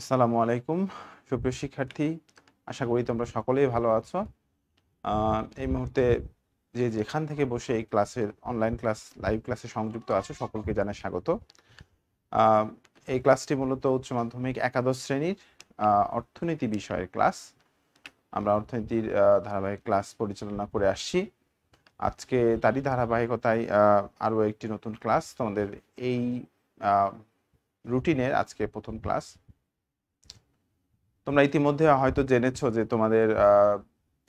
আসসালামু আলাইকুম সুপ্রিয় শিক্ষার্থী আশা করি তোমরা সকলেই ভালো আছো এই মুহূর্তে যে যেখান থেকে বসে এই ক্লাসের অনলাইন ক্লাস লাইভ ক্লাসে সংযুক্ত আছো সকলকে জানাই স্বাগত এই ক্লাসটি মূলত উচ্চ মাধ্যমিক একাদশ শ্রেণীর অর্থনীতি বিষয়ের ক্লাস আমরা অর্থনীতির ধারাবাহিক ক্লাস পরিচালনা করে আসছি আজকে তারই ধারাবাহিকতায় আরও একটি নতুন ক্লাস তোমাদের এই রুটিনের আজকে প্রথম ক্লাস তোমরা ইতিমধ্যে হয়তো জেনেছো যে তোমাদের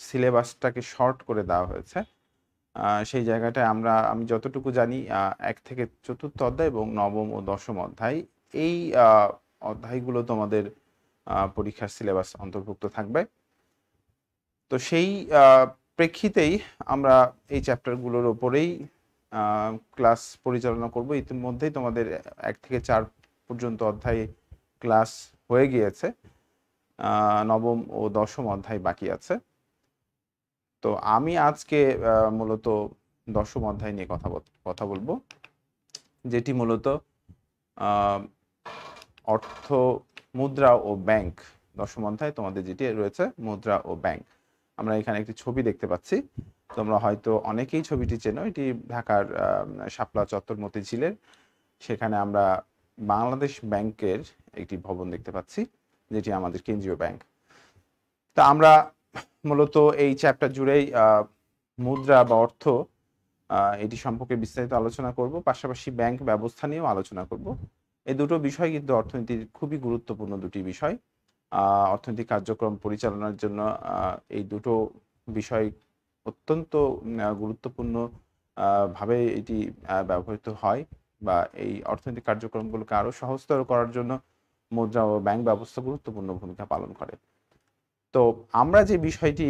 সিলেবাসটাকে শর্ট করে দেওয়া হয়েছে সেই জায়গাটায় আমরা আমি যতটুকু জানি এক থেকে চতুর্থ অধ্যায় এবং নবম ও দশম অধ্যায় এই অধ্যায়গুলো তোমাদের পরীক্ষার সিলেবাস অন্তর্ভুক্ত থাকবে তো সেই প্রেক্ষিতেই আমরা এই চ্যাপ্টারগুলোর ওপরেই ক্লাস পরিচালনা করব ইতিমধ্যেই তোমাদের এক থেকে চার পর্যন্ত অধ্যায় ক্লাস হয়ে গিয়েছে নবম ও দশম অধ্যায় বাকি আছে তো আমি আজকে মূলত দশম অধ্যায় নিয়ে কথা কথা বলবো যেটি মূলত অর্থ মুদ্রা ও ব্যাংক দশম অধ্যায় তোমাদের যেটি রয়েছে মুদ্রা ও ব্যাংক আমরা এখানে একটি ছবি দেখতে পাচ্ছি তোমরা হয়তো অনেকেই ছবিটি চেনো এটি ঢাকার শাপলা চত্বর মতিঝিলের সেখানে আমরা বাংলাদেশ ব্যাংকের একটি ভবন দেখতে পাচ্ছি যেটি আমাদের কেন্দ্রীয় ব্যাংক তা আমরা মূলত এই চ্যাপ্টার জুড়েই মুদ্রা বা অর্থ এটি সম্পর্কে বিস্তারিত আলোচনা করব পাশাপাশি ব্যাংক ব্যবস্থা নিয়েও আলোচনা করব এই দুটো বিষয় কিন্তু অর্থনীতির খুবই গুরুত্বপূর্ণ দুটি বিষয় অর্থনৈতিক কার্যক্রম পরিচালনার জন্য এই দুটো বিষয় অত্যন্ত গুরুত্বপূর্ণ ভাবে এটি ব্যবহৃত হয় বা এই অর্থনৈতিক কার্যক্রমগুলোকে আরও সহজতর করার জন্য মুদ্রা ও ব্যাংক ব্যবস্থা গুরুত্বপূর্ণ ভূমিকা পালন করে তো আমরা যে বিষয়টি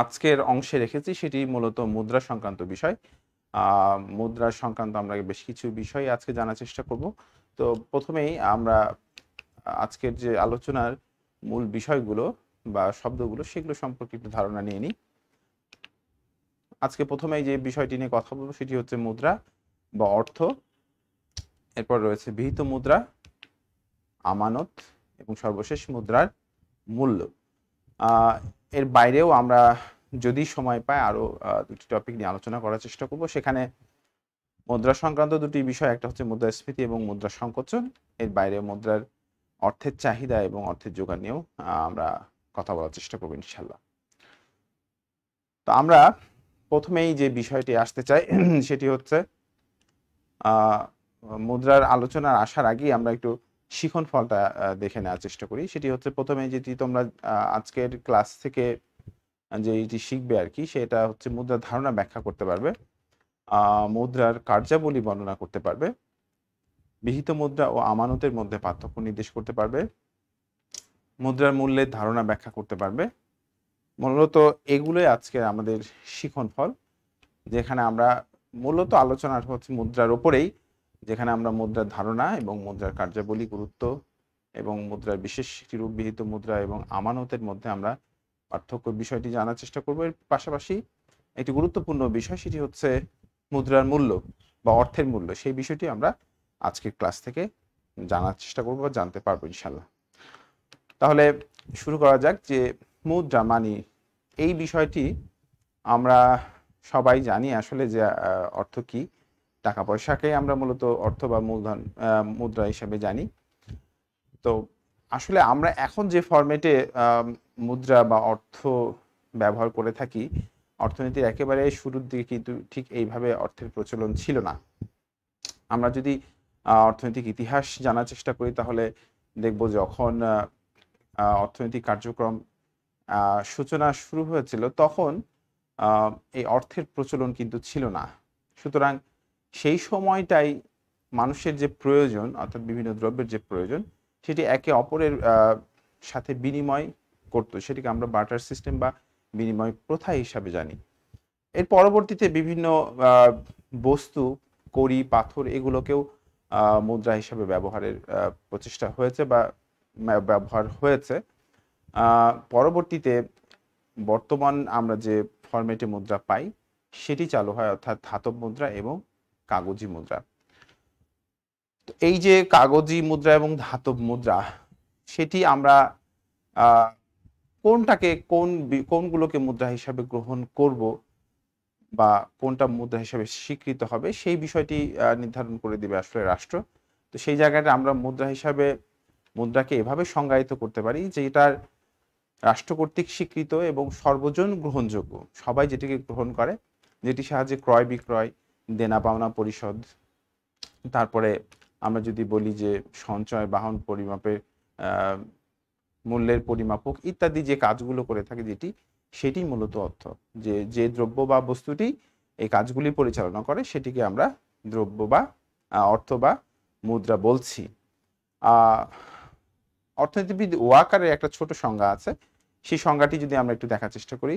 আজকের অংশে রেখেছি সেটি মূলত মুদ্রা সংক্রান্ত বিষয় মুদ্রা সংক্রান্ত আমরা বেশ কিছু বিষয় আজকে জানার চেষ্টা করব তো প্রথমেই আমরা আজকের যে আলোচনার মূল বিষয়গুলো বা শব্দগুলো সেগুলো সম্পর্কে একটু ধারণা নিয়ে নিই আজকে প্রথমেই যে বিষয়টি নিয়ে কথা বলবো সেটি হচ্ছে মুদ্রা বা অর্থ এরপর রয়েছে বিহিত মুদ্রা আমানত এবং সর্বশেষ মুদ্রার মূল্য এর বাইরেও আমরা যদি সময় পাই আরও দুটি টপিক নিয়ে আলোচনা করার চেষ্টা করব সেখানে মুদ্রা সংক্রান্ত দুটি বিষয় একটা হচ্ছে মুদ্রাস্ফীতি এবং মুদ্রা সংকোচন এর বাইরে মুদ্রার অর্থের চাহিদা এবং অর্থের যোগান নিয়েও আমরা কথা বলার চেষ্টা করব ইনশাল্লাহ তো আমরা প্রথমেই যে বিষয়টি আসতে চাই সেটি হচ্ছে মুদ্রার আলোচনার আসার আগেই আমরা একটু শিখন ফলটা দেখে নেওয়ার চেষ্টা করি সেটি হচ্ছে প্রথমে যেটি তোমরা আজকের ক্লাস থেকে যেটি শিখবে আর কি সেটা হচ্ছে মুদ্রার ধারণা ব্যাখ্যা করতে পারবে মুদ্রার কার্যাবলী বর্ণনা করতে পারবে বিহিত মুদ্রা ও আমানতের মধ্যে পার্থক্য নির্দেশ করতে পারবে মুদ্রার মূল্যের ধারণা ব্যাখ্যা করতে পারবে মূলত এগুলোই আজকের আমাদের শিখন ফল যেখানে আমরা মূলত আলোচনা হচ্ছে মুদ্রার ওপরেই যেখানে আমরা মুদ্রার ধারণা এবং মুদ্রার কার্যাবলী গুরুত্ব এবং মুদ্রার বিশেষ একটি রূপবিহিত মুদ্রা এবং আমানতের মধ্যে আমরা পার্থক্য বিষয়টি জানার চেষ্টা করব এর পাশাপাশি একটি গুরুত্বপূর্ণ বিষয় সেটি হচ্ছে মুদ্রার মূল্য বা অর্থের মূল্য সেই বিষয়টি আমরা আজকের ক্লাস থেকে জানার চেষ্টা করব বা জানতে পারবো ইনশাল্লাহ তাহলে শুরু করা যাক যে মুদ্রা মানি এই বিষয়টি আমরা সবাই জানি আসলে যে অর্থ কী টাকা পয়সাকে আমরা মূলত অর্থ বা মূলধন মুদ্রা হিসাবে জানি তো আসলে আমরা এখন যে ফরম্যাটে মুদ্রা বা অর্থ ব্যবহার করে থাকি অর্থনীতির একেবারে শুরুর দিকে কিন্তু ঠিক এইভাবে অর্থের প্রচলন ছিল না আমরা যদি অর্থনৈতিক ইতিহাস জানার চেষ্টা করি তাহলে দেখব যখন অর্থনৈতিক কার্যক্রম সূচনা শুরু হয়েছিল তখন এই অর্থের প্রচলন কিন্তু ছিল না সুতরাং সেই সময়টাই মানুষের যে প্রয়োজন অর্থাৎ বিভিন্ন দ্রব্যের যে প্রয়োজন সেটি একে অপরের সাথে বিনিময় করত সেটিকে আমরা বার্টার সিস্টেম বা বিনিময় প্রথা হিসাবে জানি এর পরবর্তীতে বিভিন্ন বস্তু কড়ি পাথর এগুলোকেও মুদ্রা হিসাবে ব্যবহারের প্রচেষ্টা হয়েছে বা ব্যবহার হয়েছে পরবর্তীতে বর্তমান আমরা যে ফরম্যাটে মুদ্রা পাই সেটি চালু হয় অর্থাৎ ধাতব মুদ্রা এবং কাগজি মুদ্রা এই যে কাগজি মুদ্রা এবং ধাতব মুদ্রা সেটি আমরা কোনটাকে কোন কোনগুলোকে মুদ্রা হিসাবে গ্রহণ করব বা কোনটা মুদ্রা হিসাবে স্বীকৃত হবে সেই বিষয়টি নির্ধারণ করে দিবে আসলে রাষ্ট্র তো সেই জায়গাটা আমরা মুদ্রা হিসাবে মুদ্রাকে এভাবে সংজ্ঞায়িত করতে পারি যে এটার রাষ্ট্র কর্তৃক স্বীকৃত এবং সর্বজন গ্রহণযোগ্য সবাই যেটিকে গ্রহণ করে যেটি সাহায্যে ক্রয় বিক্রয় দেনা পাওনা পরিষদ তারপরে আমরা যদি বলি যে সঞ্চয় বাহন পরিমাপের মূল্যের পরিমাপক ইত্যাদি যে কাজগুলো করে থাকে যেটি সেটি মূলত অর্থ যে যে দ্রব্য বা বস্তুটি এই কাজগুলি পরিচালনা করে সেটিকে আমরা দ্রব্য বা অর্থ বা মুদ্রা বলছি অর্থনীতিবিদ ওয়াকারের একটা ছোট সংজ্ঞা আছে সেই সংজ্ঞাটি যদি আমরা একটু দেখার চেষ্টা করি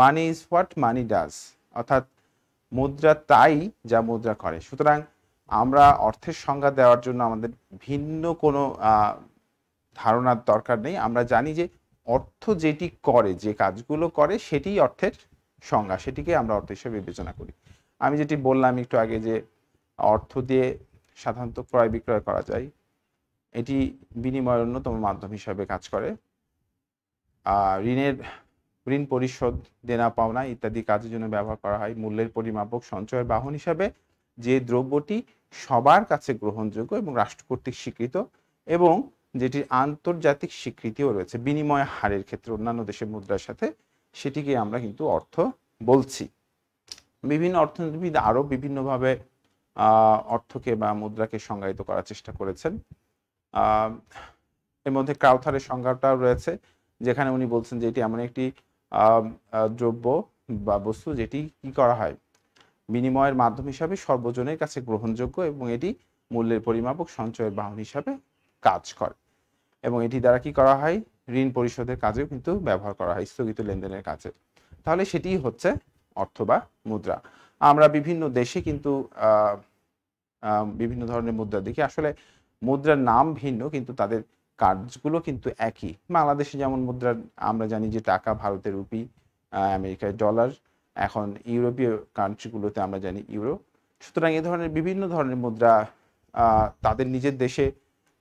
money is what money does অর্থাৎ মুদ্রা তাই যা মুদ্রা করে সুতরাং আমরা অর্থের সংজ্ঞা দেওয়ার জন্য আমাদের ভিন্ন কোনো ধারণার দরকার নেই আমরা জানি যে অর্থ যেটি করে যে কাজগুলো করে সেটি অর্থের সংজ্ঞা সেটিকে আমরা অর্থ হিসেবে বিবেচনা করি আমি যেটি বললাম একটু আগে যে অর্থ দিয়ে সাধারণত ক্রয় বিক্রয় করা যায় এটি বিনিময়ের অন্যতম মাধ্যম হিসাবে কাজ করে ঋণের ঋণ পরিশোধ দেনা পাওনা ইত্যাদি কাজের জন্য ব্যবহার করা হয় মূল্যের পরিমাপক সঞ্চয়ের বাহন হিসাবে যে দ্রব্যটি সবার কাছে গ্রহণযোগ্য এবং রাষ্ট্র কর্তৃক স্বীকৃত এবং যেটির আন্তর্জাতিক স্বীকৃতিও রয়েছে বিনিময় হারের ক্ষেত্রে অন্যান্য দেশের মুদ্রার সাথে সেটিকে আমরা কিন্তু অর্থ বলছি বিভিন্ন অর্থনীতিবিদ আরও বিভিন্নভাবে অর্থকে বা মুদ্রাকে সংজ্ঞায়িত করার চেষ্টা করেছেন এর মধ্যে ক্রাউথারের সংজ্ঞাটাও রয়েছে যেখানে উনি বলছেন যে এটি এমন একটি দ্রব্য বা বস্তু যেটি কি করা হয় বিনিময়ের মাধ্যম হিসাবে সর্বজনের কাছে গ্রহণযোগ্য এবং এটি মূল্যের পরিমাপক সঞ্চয়ের বাহন হিসাবে কাজ করে এবং এটি দ্বারা কি করা হয় ঋণ পরিশোধের কাজেও কিন্তু ব্যবহার করা হয় স্থগিত লেনদেনের কাজে তাহলে সেটি হচ্ছে অর্থ বা মুদ্রা আমরা বিভিন্ন দেশে কিন্তু বিভিন্ন ধরনের মুদ্রা দেখি আসলে মুদ্রার নাম ভিন্ন কিন্তু তাদের কাজগুলো কিন্তু একই বাংলাদেশে যেমন মুদ্রা আমরা জানি যে টাকা ভারতের রুপি আমেরিকায় ডলার এখন ইউরোপীয় কান্ট্রিগুলোতে আমরা জানি ইউরো সুতরাং এ ধরনের বিভিন্ন ধরনের মুদ্রা তাদের নিজের দেশে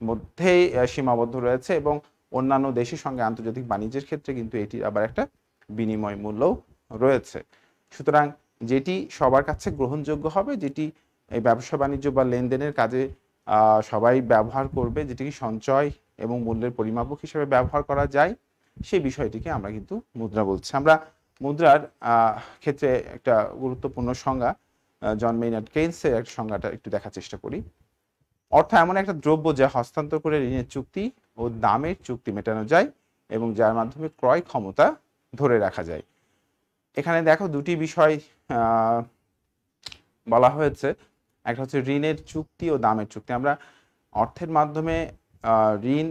মধ্যেই সীমাবদ্ধ রয়েছে এবং অন্যান্য দেশের সঙ্গে আন্তর্জাতিক বাণিজ্যের ক্ষেত্রে কিন্তু এটি আবার একটা বিনিময় মূল্যও রয়েছে সুতরাং যেটি সবার কাছে গ্রহণযোগ্য হবে যেটি এই ব্যবসা বাণিজ্য বা লেনদেনের কাজে সবাই ব্যবহার করবে যেটিকে সঞ্চয় এবং মূল্যের পরিমাপক হিসেবে ব্যবহার করা যায় সেই বিষয়টিকে আমরা কিন্তু মুদ্রা বলছি আমরা মুদ্রার ক্ষেত্রে একটা গুরুত্বপূর্ণ সংজ্ঞা জন মেইনার্ড কেইনসের একটা সংজ্ঞাটা একটু দেখার চেষ্টা করি অর্থ এমন একটা দ্রব্য যা হস্তান্তর করে ঋণের চুক্তি ও দামের চুক্তি মেটানো যায় এবং যার মাধ্যমে ক্রয় ক্ষমতা ধরে রাখা যায় এখানে দেখো দুটি বিষয় বলা হয়েছে একটা হচ্ছে ঋণের চুক্তি ও দামের চুক্তি আমরা অর্থের মাধ্যমে ঋণ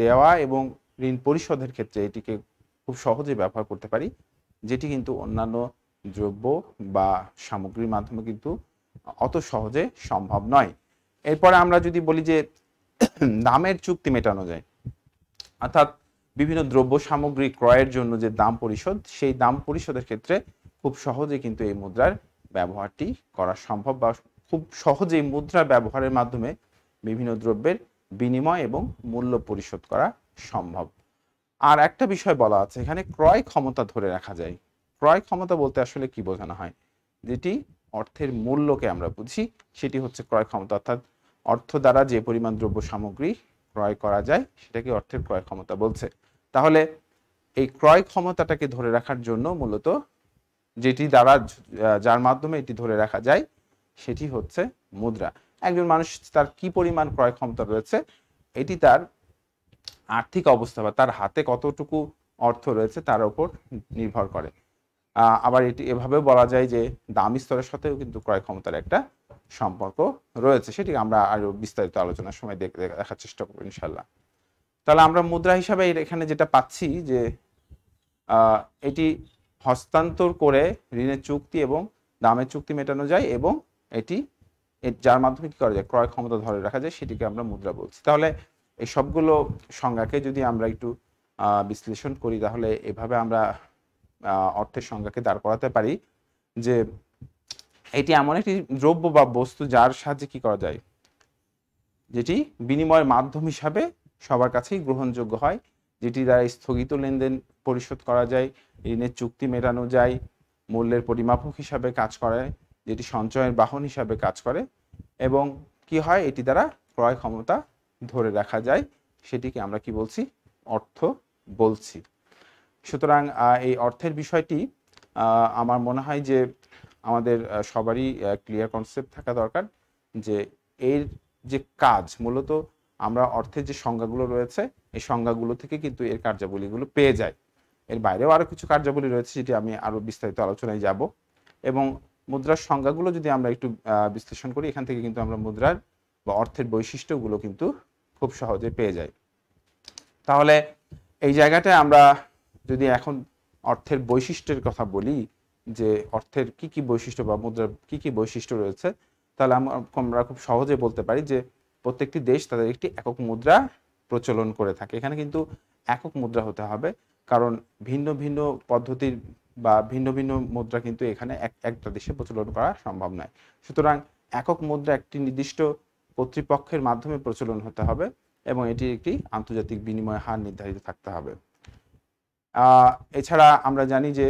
দেওয়া এবং ঋণ পরিশোধের ক্ষেত্রে এটিকে খুব সহজে ব্যবহার করতে পারি যেটি কিন্তু অন্যান্য দ্রব্য বা সামগ্রীর মাধ্যমে কিন্তু অত সহজে সম্ভব নয় এরপরে আমরা যদি বলি যে দামের চুক্তি মেটানো যায় অর্থাৎ বিভিন্ন দ্রব্য সামগ্রী ক্রয়ের জন্য যে দাম পরিশোধ সেই দাম পরিশোধের ক্ষেত্রে খুব সহজে কিন্তু এই মুদ্রার ব্যবহারটি করা সম্ভব বা খুব সহজেই মুদ্রা ব্যবহারের মাধ্যমে বিভিন্ন দ্রব্যের বিনিময় এবং মূল্য পরিশোধ করা সম্ভব আর একটা বিষয় বলা আছে এখানে ক্রয় ক্ষমতা ধরে রাখা যায় ক্রয় ক্ষমতা বলতে আসলে কি বোঝানো হয় যেটি অর্থের মূল্যকে আমরা বুঝি সেটি হচ্ছে ক্রয় ক্ষমতা অর্থাৎ অর্থ দ্বারা যে পরিমাণ দ্রব্য সামগ্রী ক্রয় করা যায় সেটাকে অর্থের ক্রয় ক্ষমতা বলছে তাহলে এই ক্রয় ক্ষমতাটাকে ধরে রাখার জন্য মূলত যেটি দ্বারা যার মাধ্যমে এটি ধরে রাখা যায় সেটি হচ্ছে মুদ্রা একজন মানুষ তার কি পরিমাণ ক্রয় ক্ষমতা রয়েছে এটি তার আর্থিক অবস্থা বা তার হাতে কতটুকু অর্থ রয়েছে তার উপর নির্ভর করে আবার এটি এভাবে বলা যায় যে দাম স্তরের সাথেও কিন্তু ক্রয় ক্ষমতার একটা সম্পর্ক রয়েছে সেটি আমরা আরও বিস্তারিত আলোচনার সময় দেখার চেষ্টা করবো ইনশাল্লাহ তাহলে আমরা মুদ্রা হিসাবে এখানে যেটা পাচ্ছি যে এটি হস্তান্তর করে ঋণের চুক্তি এবং দামের চুক্তি মেটানো যায় এবং এটি যার মাধ্যমে কি করা যায় ক্রয় ক্ষমতা ধরে রাখা যায় সেটিকে আমরা মুদ্রা বলছি তাহলে এই সবগুলো সংজ্ঞাকে যদি আমরা একটু বিশ্লেষণ করি তাহলে এভাবে আমরা অর্থের সংজ্ঞাকে দাঁড় করাতে পারি যে এটি এমন একটি দ্রব্য বা বস্তু যার সাহায্যে কি করা যায় যেটি বিনিময়ের মাধ্যম হিসাবে সবার কাছেই গ্রহণযোগ্য হয় যেটি দ্বারা স্থগিত লেনদেন পরিশোধ করা যায় ঋণের চুক্তি মেটানো যায় মূল্যের পরিমাপক হিসাবে কাজ করায় যেটি সঞ্চয়ের বাহন হিসাবে কাজ করে এবং কি হয় এটি দ্বারা ক্রয় ক্ষমতা ধরে রাখা যায় সেটিকে আমরা কি বলছি অর্থ বলছি সুতরাং এই অর্থের বিষয়টি আমার মনে হয় যে আমাদের সবারই ক্লিয়ার কনসেপ্ট থাকা দরকার যে এর যে কাজ মূলত আমরা অর্থের যে সংজ্ঞাগুলো রয়েছে এই সংজ্ঞাগুলো থেকে কিন্তু এর কার্যাবলীগুলো পেয়ে যায় এর বাইরেও আরও কিছু কার্যাবলী রয়েছে যেটি আমি আরও বিস্তারিত আলোচনায় যাব এবং মুদ্রার সংজ্ঞাগুলো যদি আমরা একটু বিশ্লেষণ করি এখান থেকে কিন্তু আমরা মুদ্রার বা অর্থের বৈশিষ্ট্যগুলো কিন্তু খুব সহজে পেয়ে যাই তাহলে এই জায়গাটায় আমরা যদি এখন অর্থের বৈশিষ্ট্যের কথা বলি যে অর্থের কি কি বৈশিষ্ট্য বা মুদ্রার কি কি বৈশিষ্ট্য রয়েছে তাহলে আমরা খুব সহজে বলতে পারি যে প্রত্যেকটি দেশ তাদের একটি একক মুদ্রা প্রচলন করে থাকে এখানে কিন্তু একক মুদ্রা হতে হবে কারণ ভিন্ন ভিন্ন পদ্ধতির বা ভিন্ন ভিন্ন মুদ্রা কিন্তু এখানে এক একটা দেশে প্রচলন করা সম্ভব নয় সুতরাং একক মুদ্রা একটি নির্দিষ্ট কর্তৃপক্ষের মাধ্যমে প্রচলন হতে হবে এবং এটি একটি আন্তর্জাতিক বিনিময় হার নির্ধারিত থাকতে হবে এছাড়া আমরা জানি যে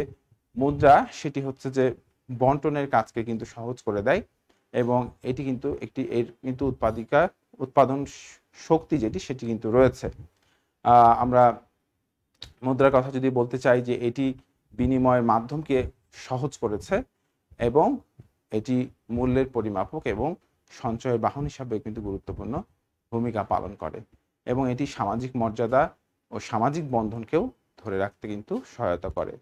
মুদ্রা সেটি হচ্ছে যে বন্টনের কাজকে কিন্তু সহজ করে দেয় এবং এটি কিন্তু একটি এর কিন্তু উৎপাদিকা উৎপাদন শক্তি যেটি সেটি কিন্তু রয়েছে আমরা মুদ্রার কথা যদি বলতে চাই যে এটি বিনিময়ের মাধ্যমকে সহজ করেছে এবং এটি মূল্যের পরিমাপক এবং সঞ্চয়ের বাহন হিসাবে কিন্তু গুরুত্বপূর্ণ ভূমিকা পালন করে এবং এটি সামাজিক মর্যাদা ও সামাজিক বন্ধনকেও ধরে রাখতে কিন্তু সহায়তা করে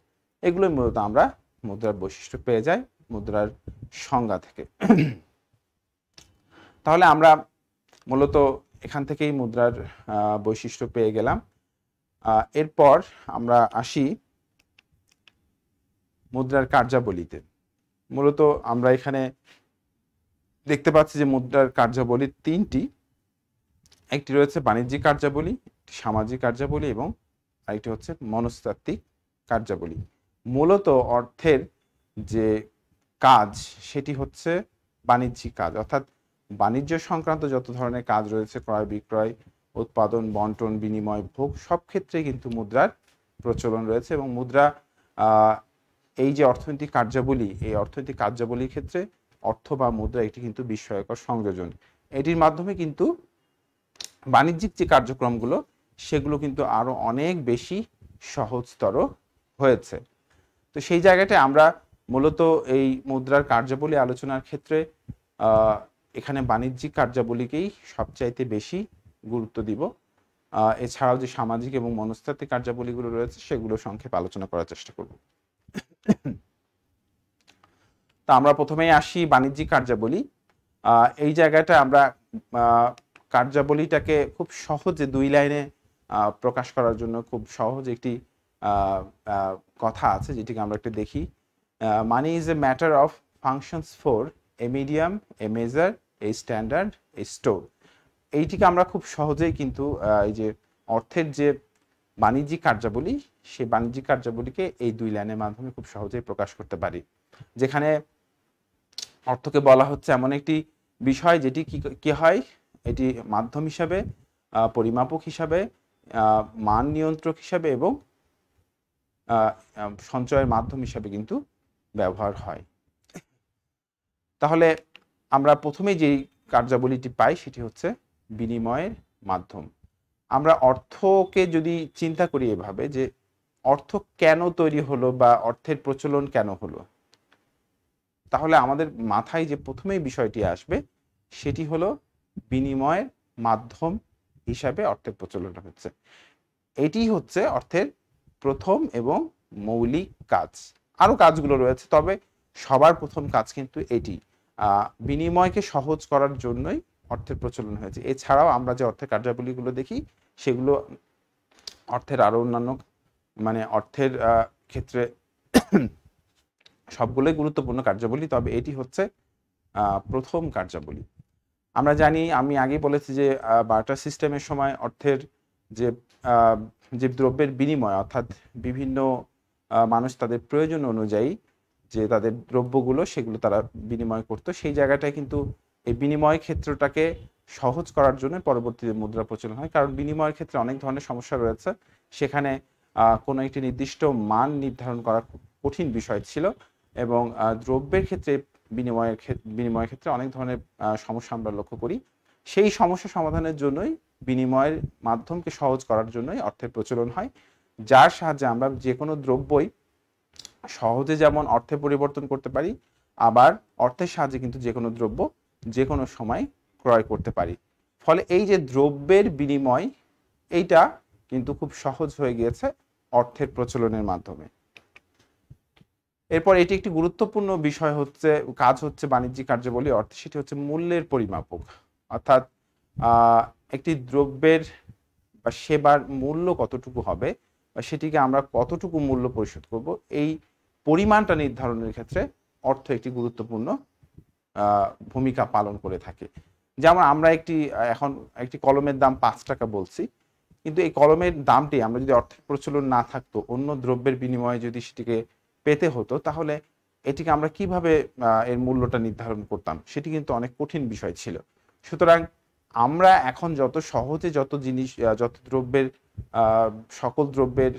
এগুলোই মূলত আমরা মুদ্রার বৈশিষ্ট্য পেয়ে যাই মুদ্রার সংজ্ঞা থেকে তাহলে আমরা মূলত এখান থেকেই মুদ্রার বৈশিষ্ট্য পেয়ে গেলাম এরপর আমরা আসি মুদ্রার কার্যাবলীতে মূলত আমরা এখানে দেখতে পাচ্ছি যে মুদ্রার কার্যাবলী তিনটি একটি রয়েছে বাণিজ্যিক কার্যাবলী একটি সামাজিক কার্যাবলী এবং আরেকটি হচ্ছে মনস্তাত্ত্বিক কার্যাবলী মূলত অর্থের যে কাজ সেটি হচ্ছে বাণিজ্যিক কাজ অর্থাৎ বাণিজ্য সংক্রান্ত যত ধরনের কাজ রয়েছে ক্রয় বিক্রয় উৎপাদন বন্টন বিনিময় ভোগ সব ক্ষেত্রে কিন্তু মুদ্রার প্রচলন রয়েছে এবং মুদ্রা এই যে অর্থনৈতিক কার্যাবলী এই অর্থনৈতিক কার্যাবলীর ক্ষেত্রে অর্থ বা মুদ্রা একটি কিন্তু বিস্ময়কর সংযোজন এটির মাধ্যমে কিন্তু বাণিজ্যিক যে কার্যক্রমগুলো সেগুলো কিন্তু আরও অনেক বেশি সহজতর হয়েছে তো সেই জায়গাটায় আমরা মূলত এই মুদ্রার কার্যাবলী আলোচনার ক্ষেত্রে এখানে বাণিজ্যিক কার্যাবলীকেই সবচাইতে বেশি গুরুত্ব দিব এছাড়াও যে সামাজিক এবং মনস্তাত্ত্বিক কার্যাবলীগুলো রয়েছে সেগুলো সংক্ষেপে আলোচনা করার চেষ্টা করব তা আমরা প্রথমেই আসি বাণিজ্যিক কার্যাবলী এই জায়গাটা আমরা কার্যাবলীটাকে খুব সহজে দুই লাইনে প্রকাশ করার জন্য খুব সহজ একটি কথা আছে যেটিকে আমরা একটু দেখি money is a matter of functions four a medium a measure a standard a store এইটিকে আমরা খুব সহজেই কিন্তু এই যে অর্থের যে বাণিজ্যিক কার্যাবলী সেই বাণিজ্যিক কার্যাবলীকে এই দুই লাইনের মাধ্যমে খুব সহজেই প্রকাশ করতে পারি যেখানে অর্থকে বলা হচ্ছে এমন একটি বিষয় যেটি কি হয় এটি মাধ্যম হিসাবে পরিমাপক হিসাবে মান নিয়ন্ত্রক হিসাবে এবং সঞ্চয়ের মাধ্যম হিসাবে কিন্তু ব্যবহার হয় তাহলে আমরা প্রথমে যেই কার্যাবলীটি পাই সেটি হচ্ছে বিনিময়ের মাধ্যম আমরা অর্থকে যদি চিন্তা করি এভাবে যে অর্থ কেন তৈরি হলো বা অর্থের প্রচলন কেন হলো তাহলে আমাদের মাথায় যে প্রথমেই বিষয়টি আসবে সেটি হলো বিনিময়ের মাধ্যম হিসাবে অর্থের প্রচলন হচ্ছে এটি হচ্ছে অর্থের প্রথম এবং মৌলিক কাজ আরও কাজগুলো রয়েছে তবে সবার প্রথম কাজ কিন্তু এটি বিনিময়কে সহজ করার জন্যই অর্থের প্রচলন হয়েছে এছাড়াও আমরা যে অর্থের কার্যাবলীগুলো দেখি সেগুলো অর্থের আরও অন্যান্য মানে অর্থের ক্ষেত্রে সবগুলোই গুরুত্বপূর্ণ কার্যাবলী তবে এটি হচ্ছে প্রথম কার্যাবলী আমরা জানি আমি আগে বলেছি যে বার্টার সিস্টেমের সময় অর্থের যে যে দ্রব্যের বিনিময় অর্থাৎ বিভিন্ন মানুষ তাদের প্রয়োজন অনুযায়ী যে তাদের দ্রব্যগুলো সেগুলো তারা বিনিময় করতো সেই জায়গাটায় কিন্তু এই বিনিময় ক্ষেত্রটাকে সহজ করার জন্য পরবর্তীতে মুদ্রা প্রচলন হয় কারণ বিনিময়ের ক্ষেত্রে অনেক ধরনের সমস্যা রয়েছে সেখানে কোনো একটি নির্দিষ্ট মান নির্ধারণ করা কঠিন বিষয় ছিল এবং দ্রব্যের ক্ষেত্রে বিনিময়ের বিনিময়ের ক্ষেত্রে অনেক ধরনের সমস্যা আমরা লক্ষ্য করি সেই সমস্যা সমাধানের জন্যই বিনিময়ের মাধ্যমকে সহজ করার জন্যই অর্থের প্রচলন হয় যার সাহায্যে আমরা যে কোনো দ্রব্যই সহজে যেমন অর্থে পরিবর্তন করতে পারি আবার অর্থের সাহায্যে কিন্তু যে কোনো দ্রব্য যে কোনো সময় ক্রয় করতে পারি ফলে এই যে দ্রব্যের বিনিময় এইটা কিন্তু খুব সহজ হয়ে গিয়েছে অর্থের প্রচলনের মাধ্যমে এরপর এটি একটি গুরুত্বপূর্ণ বিষয় হচ্ছে কাজ হচ্ছে বাণিজ্যিক কার্যাবলী অর্থে সেটি হচ্ছে মূল্যের পরিমাপক অর্থাৎ একটি দ্রব্যের বা সেবার মূল্য কতটুকু হবে বা সেটিকে আমরা কতটুকু মূল্য পরিশোধ করব এই পরিমাণটা নির্ধারণের ক্ষেত্রে অর্থ একটি গুরুত্বপূর্ণ ভূমিকা পালন করে থাকে যেমন আমরা একটি এখন একটি কলমের দাম পাঁচ টাকা বলছি কিন্তু এই কলমের দামটি আমরা যদি অর্থের প্রচলন না থাকতো অন্য দ্রব্যের বিনিময়ে যদি সেটিকে পেতে হতো তাহলে এটিকে আমরা কিভাবে এর মূল্যটা নির্ধারণ করতাম সেটি কিন্তু অনেক কঠিন বিষয় ছিল সুতরাং আমরা এখন যত সহজে যত জিনিস যত দ্রব্যের সকল দ্রব্যের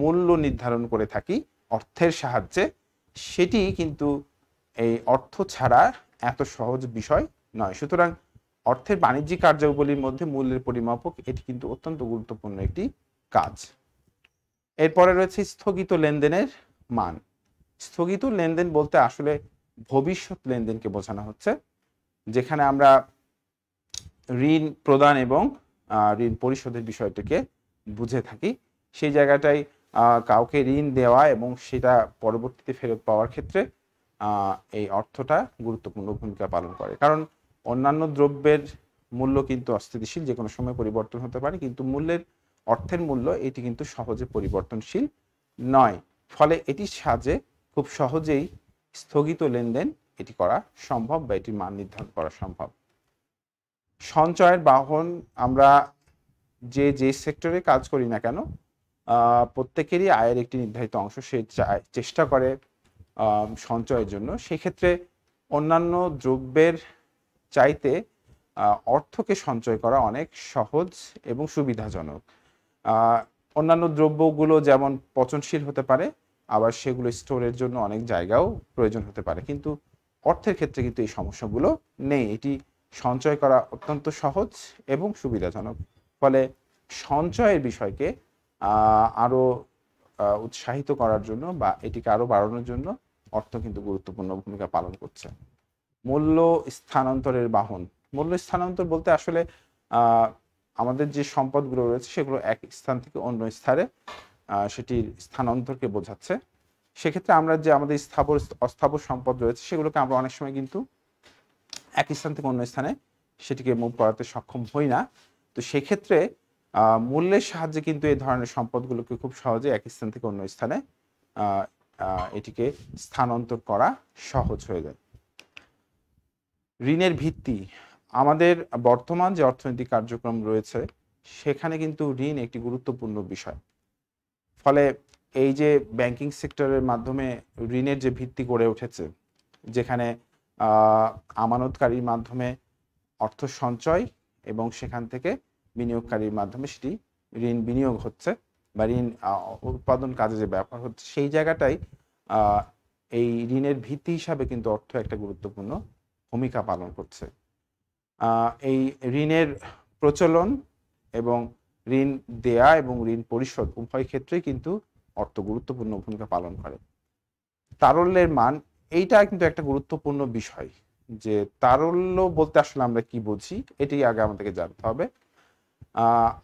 মূল্য নির্ধারণ করে থাকি অর্থের সাহায্যে সেটি কিন্তু এই অর্থ ছাড়া এত সহজ বিষয় নয় সুতরাং অর্থের বাণিজ্যিক কার্যাবলীর মধ্যে মূল্যের পরিমাপক এটি কিন্তু অত্যন্ত গুরুত্বপূর্ণ একটি কাজ এরপরে রয়েছে স্থগিত লেনদেনের মান স্থগিত লেনদেন বলতে আসলে ভবিষ্যৎ লেনদেনকে বোঝানো হচ্ছে যেখানে আমরা ঋণ প্রদান এবং ঋণ পরিশোধের বিষয়টিকে বুঝে থাকি সেই জায়গাটাই কাউকে ঋণ দেওয়া এবং সেটা পরবর্তীতে ফেরত পাওয়ার ক্ষেত্রে এই অর্থটা গুরুত্বপূর্ণ ভূমিকা পালন করে কারণ অন্যান্য দ্রব্যের মূল্য কিন্তু অস্থিতিশীল যে কোনো সময় পরিবর্তন হতে পারে কিন্তু মূল্যের অর্থের মূল্য এটি কিন্তু সহজে পরিবর্তনশীল নয় ফলে এটির সাহায্যে খুব সহজেই স্থগিত লেনদেন এটি করা সম্ভব বা এটির মান নির্ধারণ করা সম্ভব সঞ্চয়ের বাহন আমরা যে যে সেক্টরে কাজ করি না কেন প্রত্যেকেরই আয়ের একটি নির্ধারিত অংশ সে চেষ্টা করে সঞ্চয়ের জন্য সেক্ষেত্রে অন্যান্য দ্রব্যের চাইতে অর্থকে সঞ্চয় করা অনেক সহজ এবং সুবিধাজনক অন্যান্য দ্রব্যগুলো যেমন পচনশীল হতে পারে আবার সেগুলো স্টোরের জন্য অনেক জায়গাও প্রয়োজন হতে পারে কিন্তু অর্থের ক্ষেত্রে কিন্তু এই সমস্যাগুলো নেই এটি সঞ্চয় করা অত্যন্ত সহজ এবং সুবিধাজনক ফলে সঞ্চয়ের বিষয়কে আরও উৎসাহিত করার জন্য বা এটিকে আরও বাড়ানোর জন্য অর্থ কিন্তু গুরুত্বপূর্ণ ভূমিকা পালন করছে মূল্য স্থানান্তরের বাহন মূল্য স্থানান্তর বলতে আসলে আমাদের যে সম্পদগুলো রয়েছে সেগুলো এক স্থান থেকে অন্য স্থানে সেটির স্থানান্তরকে বোঝাচ্ছে সেক্ষেত্রে আমরা যে আমাদের স্থাবর অস্থাবর সম্পদ রয়েছে সেগুলোকে আমরা অনেক সময় কিন্তু এক স্থান থেকে অন্য স্থানে সেটিকে মুভ করাতে সক্ষম হই না তো সেক্ষেত্রে মূল্যের সাহায্যে কিন্তু এই ধরনের সম্পদগুলোকে খুব সহজে এক স্থান থেকে অন্য স্থানে এটিকে স্থানান্তর করা সহজ হয়ে যায় ঋণের ভিত্তি আমাদের বর্তমান যে অর্থনৈতিক কার্যক্রম রয়েছে সেখানে কিন্তু ঋণ একটি গুরুত্বপূর্ণ বিষয় ফলে এই যে ব্যাংকিং সেক্টরের মাধ্যমে ঋণের যে ভিত্তি গড়ে উঠেছে যেখানে আমানতকারীর মাধ্যমে অর্থ সঞ্চয় এবং সেখান থেকে বিনিয়োগকারীর মাধ্যমে সেটি ঋণ বিনিয়োগ হচ্ছে বা ঋণ উৎপাদন কাজে যে ব্যাপার হচ্ছে সেই জায়গাটাই এই ঋণের ভিত্তি হিসাবে কিন্তু অর্থ একটা গুরুত্বপূর্ণ ভূমিকা পালন করছে এই ঋণের প্রচলন এবং ঋণ দেয়া এবং ঋণ পরিশোধ উভয় ক্ষেত্রেই কিন্তু অর্থ গুরুত্বপূর্ণ ভূমিকা পালন করে তারল্যের মান এইটা কিন্তু একটা গুরুত্বপূর্ণ বিষয় যে তারল্য বলতে আসলে আমরা কি বুঝি এটি আগে আমাদেরকে জানতে হবে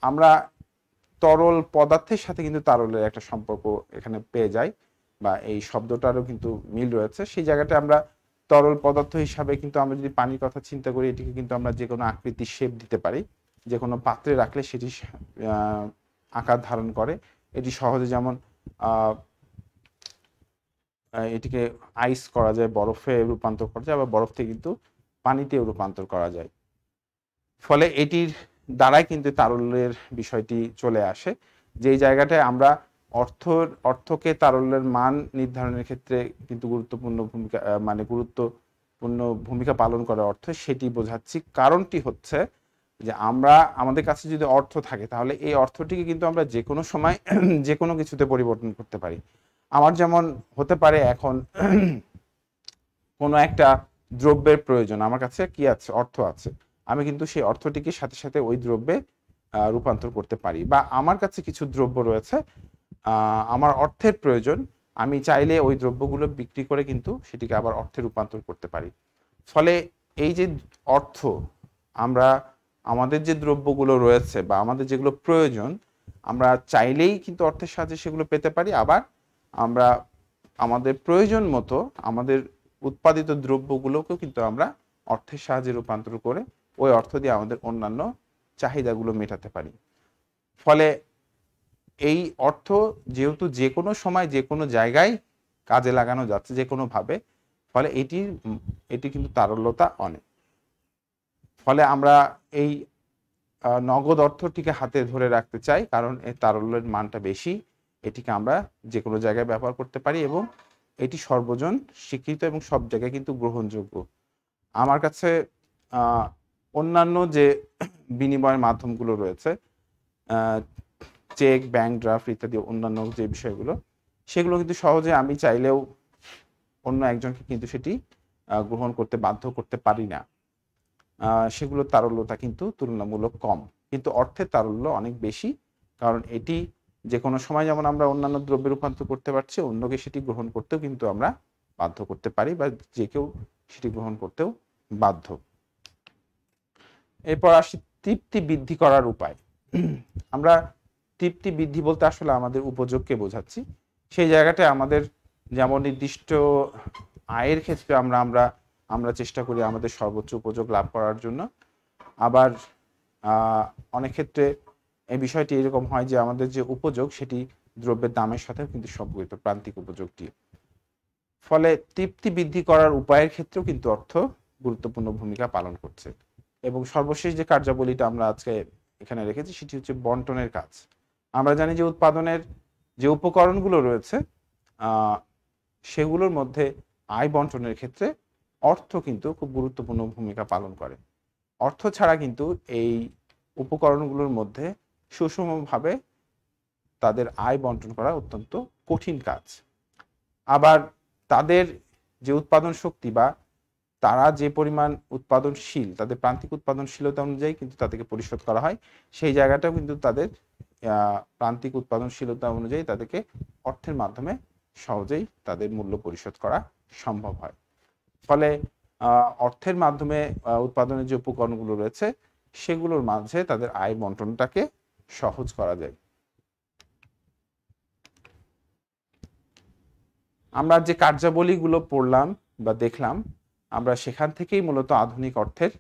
আমরা তরল পদার্থের সাথে কিন্তু তারলের একটা সম্পর্ক এখানে পেয়ে যাই বা এই শব্দটারও কিন্তু মিল রয়েছে সেই জায়গাটা আমরা তরল পদার্থ হিসাবে কিন্তু আমরা যদি পানির কথা চিন্তা করি এটিকে কিন্তু আমরা যে কোনো আকৃতির শেপ দিতে পারি যে কোনো পাত্রে রাখলে সেটি আকার ধারণ করে এটি সহজে যেমন এটিকে আইস করা যায় বরফে রূপান্তর করা যায় আবার বরফ থেকে কিন্তু পানিতে রূপান্তর করা যায় ফলে এটির দ্বারাই কিন্তু তারল্যের বিষয়টি চলে আসে যেই জায়গাটায় আমরা অর্থর অর্থকে তারল্যের মান নির্ধারণের ক্ষেত্রে কিন্তু গুরুত্বপূর্ণ ভূমিকা মানে গুরুত্বপূর্ণ ভূমিকা পালন করে অর্থ সেটি বোঝাচ্ছি কারণটি হচ্ছে যে আমরা আমাদের কাছে যদি অর্থ থাকে তাহলে এই অর্থটিকে কিন্তু আমরা যে কোনো সময় যে কোনো কিছুতে পরিবর্তন করতে পারি আমার যেমন হতে পারে এখন কোনো একটা দ্রব্যের প্রয়োজন আমার কাছে কি আছে অর্থ আছে আমি কিন্তু সেই অর্থটিকে সাথে সাথে ওই দ্রব্যে রূপান্তর করতে পারি বা আমার কাছে কিছু দ্রব্য রয়েছে আমার অর্থের প্রয়োজন আমি চাইলে ওই দ্রব্যগুলো বিক্রি করে কিন্তু সেটিকে আবার অর্থে রূপান্তর করতে পারি ফলে এই যে অর্থ আমরা আমাদের যে দ্রব্যগুলো রয়েছে বা আমাদের যেগুলো প্রয়োজন আমরা চাইলেই কিন্তু অর্থের সাহায্যে সেগুলো পেতে পারি আবার আমরা আমাদের প্রয়োজন মতো আমাদের উৎপাদিত দ্রব্যগুলোকেও কিন্তু আমরা অর্থের সাহায্যে রূপান্তর করে ওই অর্থ দিয়ে আমাদের অন্যান্য চাহিদাগুলো মেটাতে পারি ফলে এই অর্থ যেহেতু যে কোনো সময় যে কোনো জায়গায় কাজে লাগানো যাচ্ছে যে কোনোভাবে ফলে এটির এটি কিন্তু তারল্যতা অনেক ফলে আমরা এই নগদ অর্থটিকে হাতে ধরে রাখতে চাই কারণ এর তারল্যের মানটা বেশি এটিকে আমরা যে কোনো জায়গায় ব্যবহার করতে পারি এবং এটি সর্বজন স্বীকৃত এবং সব জায়গায় কিন্তু গ্রহণযোগ্য আমার কাছে অন্যান্য যে বিনিময়ের মাধ্যমগুলো রয়েছে চেক ব্যাংক ড্রাফট ইত্যাদি অন্যান্য যে বিষয়গুলো সেগুলো কিন্তু সহজে আমি চাইলেও অন্য একজনকে কিন্তু সেটি গ্রহণ করতে বাধ্য করতে পারি না সেগুলো তারল্যতা কিন্তু তুলনামূলক কম কিন্তু অর্থের তারল্য অনেক বেশি কারণ এটি যে কোনো সময় যেমন আমরা অন্যান্য দ্রব্যে রূপান্তর করতে পারছি অন্যকে সেটি গ্রহণ করতেও কিন্তু আমরা বাধ্য করতে পারি বা যে কেউ সেটি গ্রহণ করতেও বাধ্য এরপর আসি তৃপ্তি বৃদ্ধি করার উপায় আমরা তৃপ্তি বৃদ্ধি বলতে আসলে আমাদের উপযোগকে বোঝাচ্ছি সেই জায়গাটায় আমাদের যেমন নির্দিষ্ট আয়ের ক্ষেত্রে আমরা আমরা আমরা চেষ্টা করি আমাদের সর্বোচ্চ উপযোগ লাভ করার জন্য আবার অনেক ক্ষেত্রে এই বিষয়টি এরকম হয় যে আমাদের যে উপযোগ সেটি দ্রব্যের দামের সাথেও কিন্তু সম্পর্কিত প্রান্তিক উপযোগটি ফলে তৃপ্তি বৃদ্ধি করার উপায়ের ক্ষেত্রেও কিন্তু অর্থ গুরুত্বপূর্ণ ভূমিকা পালন করছে এবং সর্বশেষ যে কার্যাবলীটা আমরা আজকে এখানে রেখেছি সেটি হচ্ছে বন্টনের কাজ আমরা জানি যে উৎপাদনের যে উপকরণগুলো রয়েছে সেগুলোর মধ্যে আয় বন্টনের ক্ষেত্রে অর্থ কিন্তু খুব গুরুত্বপূর্ণ ভূমিকা পালন করে অর্থ ছাড়া কিন্তু এই উপকরণগুলোর মধ্যে সুষমভাবে তাদের আয় বন্টন করা অত্যন্ত কঠিন কাজ আবার তাদের যে উৎপাদন শক্তি বা তারা যে পরিমাণ উৎপাদনশীল তাদের প্রান্তিক উৎপাদনশীলতা অনুযায়ী কিন্তু তাদেরকে পরিশোধ করা হয় সেই জায়গাটাও কিন্তু তাদের প্রান্তিক উৎপাদনশীলতা অনুযায়ী তাদেরকে অর্থের মাধ্যমে সহজেই তাদের মূল্য পরিশোধ করা সম্ভব হয় ফলে অর্থের মাধ্যমে উৎপাদনের যে উপকরণগুলো রয়েছে সেগুলোর মাঝে তাদের আয় বন্টনটাকে সহজ করা যায় আমরা যে কার্যাবলীগুলো পড়লাম বা দেখলাম আমরা সেখান থেকেই মূলত আধুনিক অর্থের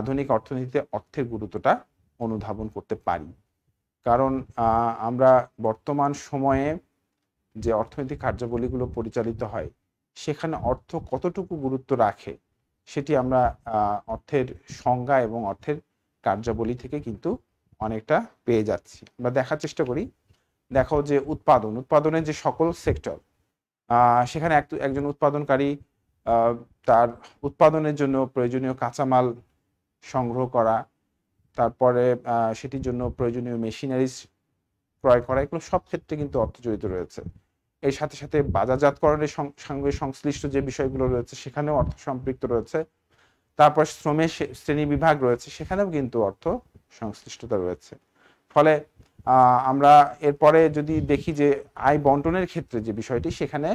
আধুনিক অর্থনীতিতে অর্থের গুরুত্বটা অনুধাবন করতে পারি কারণ আমরা বর্তমান সময়ে যে অর্থনৈতিক কার্যাবলীগুলো পরিচালিত হয় সেখানে অর্থ কতটুকু গুরুত্ব রাখে সেটি আমরা অর্থের সংজ্ঞা এবং অর্থের কার্যাবলী থেকে কিন্তু অনেকটা পেয়ে যাচ্ছি আমরা দেখার চেষ্টা করি দেখো যে উৎপাদন উৎপাদনের যে সকল সেক্টর সেখানে একজন উৎপাদনকারী তার উৎপাদনের জন্য প্রয়োজনীয় কাঁচামাল সংগ্রহ করা তারপরে সেটির জন্য প্রয়োজনীয় মেশিনারিজ ক্রয় করা এগুলো সব ক্ষেত্রে কিন্তু অর্থ জড়িত রয়েছে এর সাথে সাথে বাজারজাতকরণের সঙ্গে সংশ্লিষ্ট যে বিষয়গুলো রয়েছে সেখানেও অর্থ সম্পৃক্ত রয়েছে তারপর শ্রমের শ্রেণী বিভাগ রয়েছে সেখানেও কিন্তু অর্থ সংশ্লিষ্টতা রয়েছে ফলে আমরা এরপরে যদি দেখি যে আয় বন্টনের ক্ষেত্রে যে বিষয়টি সেখানে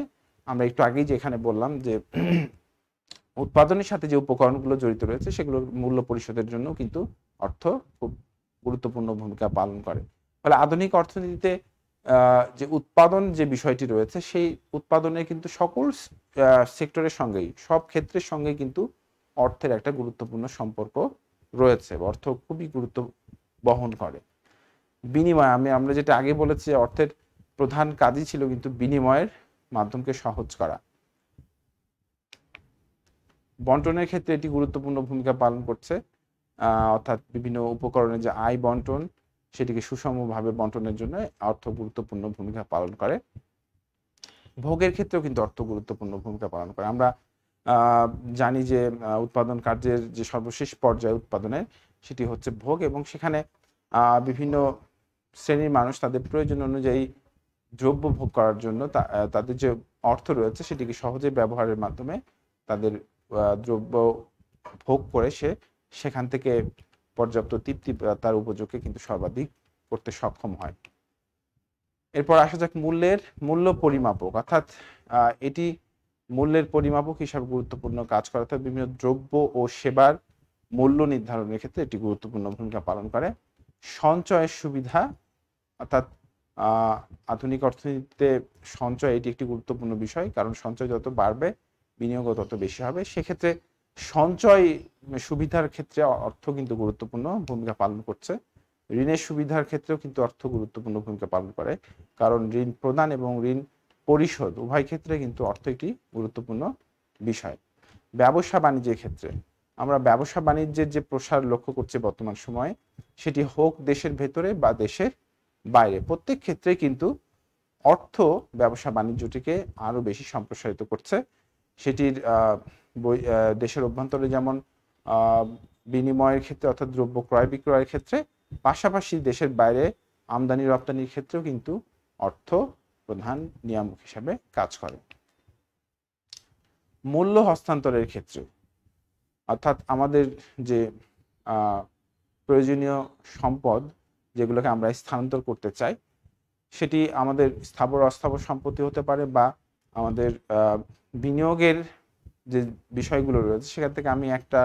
আমরা একটু আগেই যে এখানে বললাম যে উৎপাদনের সাথে যে উপকরণগুলো জড়িত রয়েছে সেগুলোর মূল্য পরিশোধের জন্য কিন্তু অর্থ খুব গুরুত্বপূর্ণ ভূমিকা পালন করে ফলে আধুনিক অর্থনীতিতে যে উৎপাদন যে বিষয়টি রয়েছে সেই উৎপাদনে কিন্তু সকল সেক্টরের সঙ্গেই সব ক্ষেত্রের সঙ্গে কিন্তু অর্থের একটা গুরুত্বপূর্ণ সম্পর্ক রয়েছে অর্থ খুবই গুরুত্ব বহন করে বিনিময় আমি আমরা যেটা আগে বলেছি অর্থের প্রধান কাজই ছিল কিন্তু বিনিময়ের মাধ্যমকে সহজ করা বন্টনের ক্ষেত্রে এটি গুরুত্বপূর্ণ ভূমিকা পালন করছে অর্থাৎ বিভিন্ন উপকরণের যে আয় বন্টন সেটিকে সুষমভাবে বন্টনের জন্য অর্থ গুরুত্বপূর্ণ ভূমিকা পালন করে ভোগের ক্ষেত্রেও কিন্তু অর্থ গুরুত্বপূর্ণ ভূমিকা পালন করে আমরা জানি যে উৎপাদন কার্যের যে সর্বশেষ পর্যায়ে উৎপাদনের সেটি হচ্ছে ভোগ এবং সেখানে বিভিন্ন শ্রেণীর মানুষ তাদের প্রয়োজন অনুযায়ী দ্রব্য ভোগ করার জন্য তাদের যে অর্থ রয়েছে সেটিকে সহজে ব্যবহারের মাধ্যমে তাদের দ্রব্য ভোগ করে সে সেখান থেকে পর্যাপ্ত তৃপ্তি তার উপযোগে কিন্তু সর্বাধিক করতে সক্ষম হয় এরপর আসা যাক মূল্যের মূল্য পরিমাপক অর্থাৎ এটি মূল্যের পরিমাপক হিসাবে গুরুত্বপূর্ণ কাজ করে অর্থাৎ বিভিন্ন দ্রব্য ও সেবার মূল্য নির্ধারণের ক্ষেত্রে এটি গুরুত্বপূর্ণ ভূমিকা পালন করে সঞ্চয়ের সুবিধা অর্থাৎ আধুনিক অর্থনীতিতে সঞ্চয় এটি একটি গুরুত্বপূর্ণ বিষয় কারণ সঞ্চয় যত বাড়বে বিনিয়োগও তত বেশি হবে সেক্ষেত্রে সঞ্চয় সুবিধার ক্ষেত্রে অর্থ কিন্তু গুরুত্বপূর্ণ ভূমিকা পালন করছে ঋণের সুবিধার ক্ষেত্রেও কিন্তু অর্থ গুরুত্বপূর্ণ ভূমিকা পালন করে কারণ ঋণ প্রদান এবং ঋণ পরিশোধ উভয় ক্ষেত্রে কিন্তু অর্থ একটি গুরুত্বপূর্ণ বিষয় ব্যবসা বাণিজ্যের ক্ষেত্রে আমরা ব্যবসা বাণিজ্যের যে প্রসার লক্ষ্য করছি বর্তমান সময়ে সেটি হোক দেশের ভেতরে বা দেশের বাইরে প্রত্যেক ক্ষেত্রে কিন্তু অর্থ ব্যবসা বাণিজ্যটিকে আরও বেশি সম্প্রসারিত করছে সেটির দেশের অভ্যন্তরে যেমন বিনিময়ের ক্ষেত্রে অর্থাৎ দ্রব্য ক্রয় বিক্রয়ের ক্ষেত্রে পাশাপাশি দেশের বাইরে আমদানি রপ্তানির ক্ষেত্রেও কিন্তু অর্থ প্রধান নিয়ামক হিসাবে কাজ করে মূল্য হস্তান্তরের ক্ষেত্রে অর্থাৎ আমাদের যে প্রয়োজনীয় সম্পদ যেগুলোকে আমরা স্থানান্তর করতে চাই সেটি আমাদের স্থাবর অস্থাবর সম্পত্তি হতে পারে বা আমাদের বিনিয়োগের যে বিষয়গুলো রয়েছে সেখান থেকে আমি একটা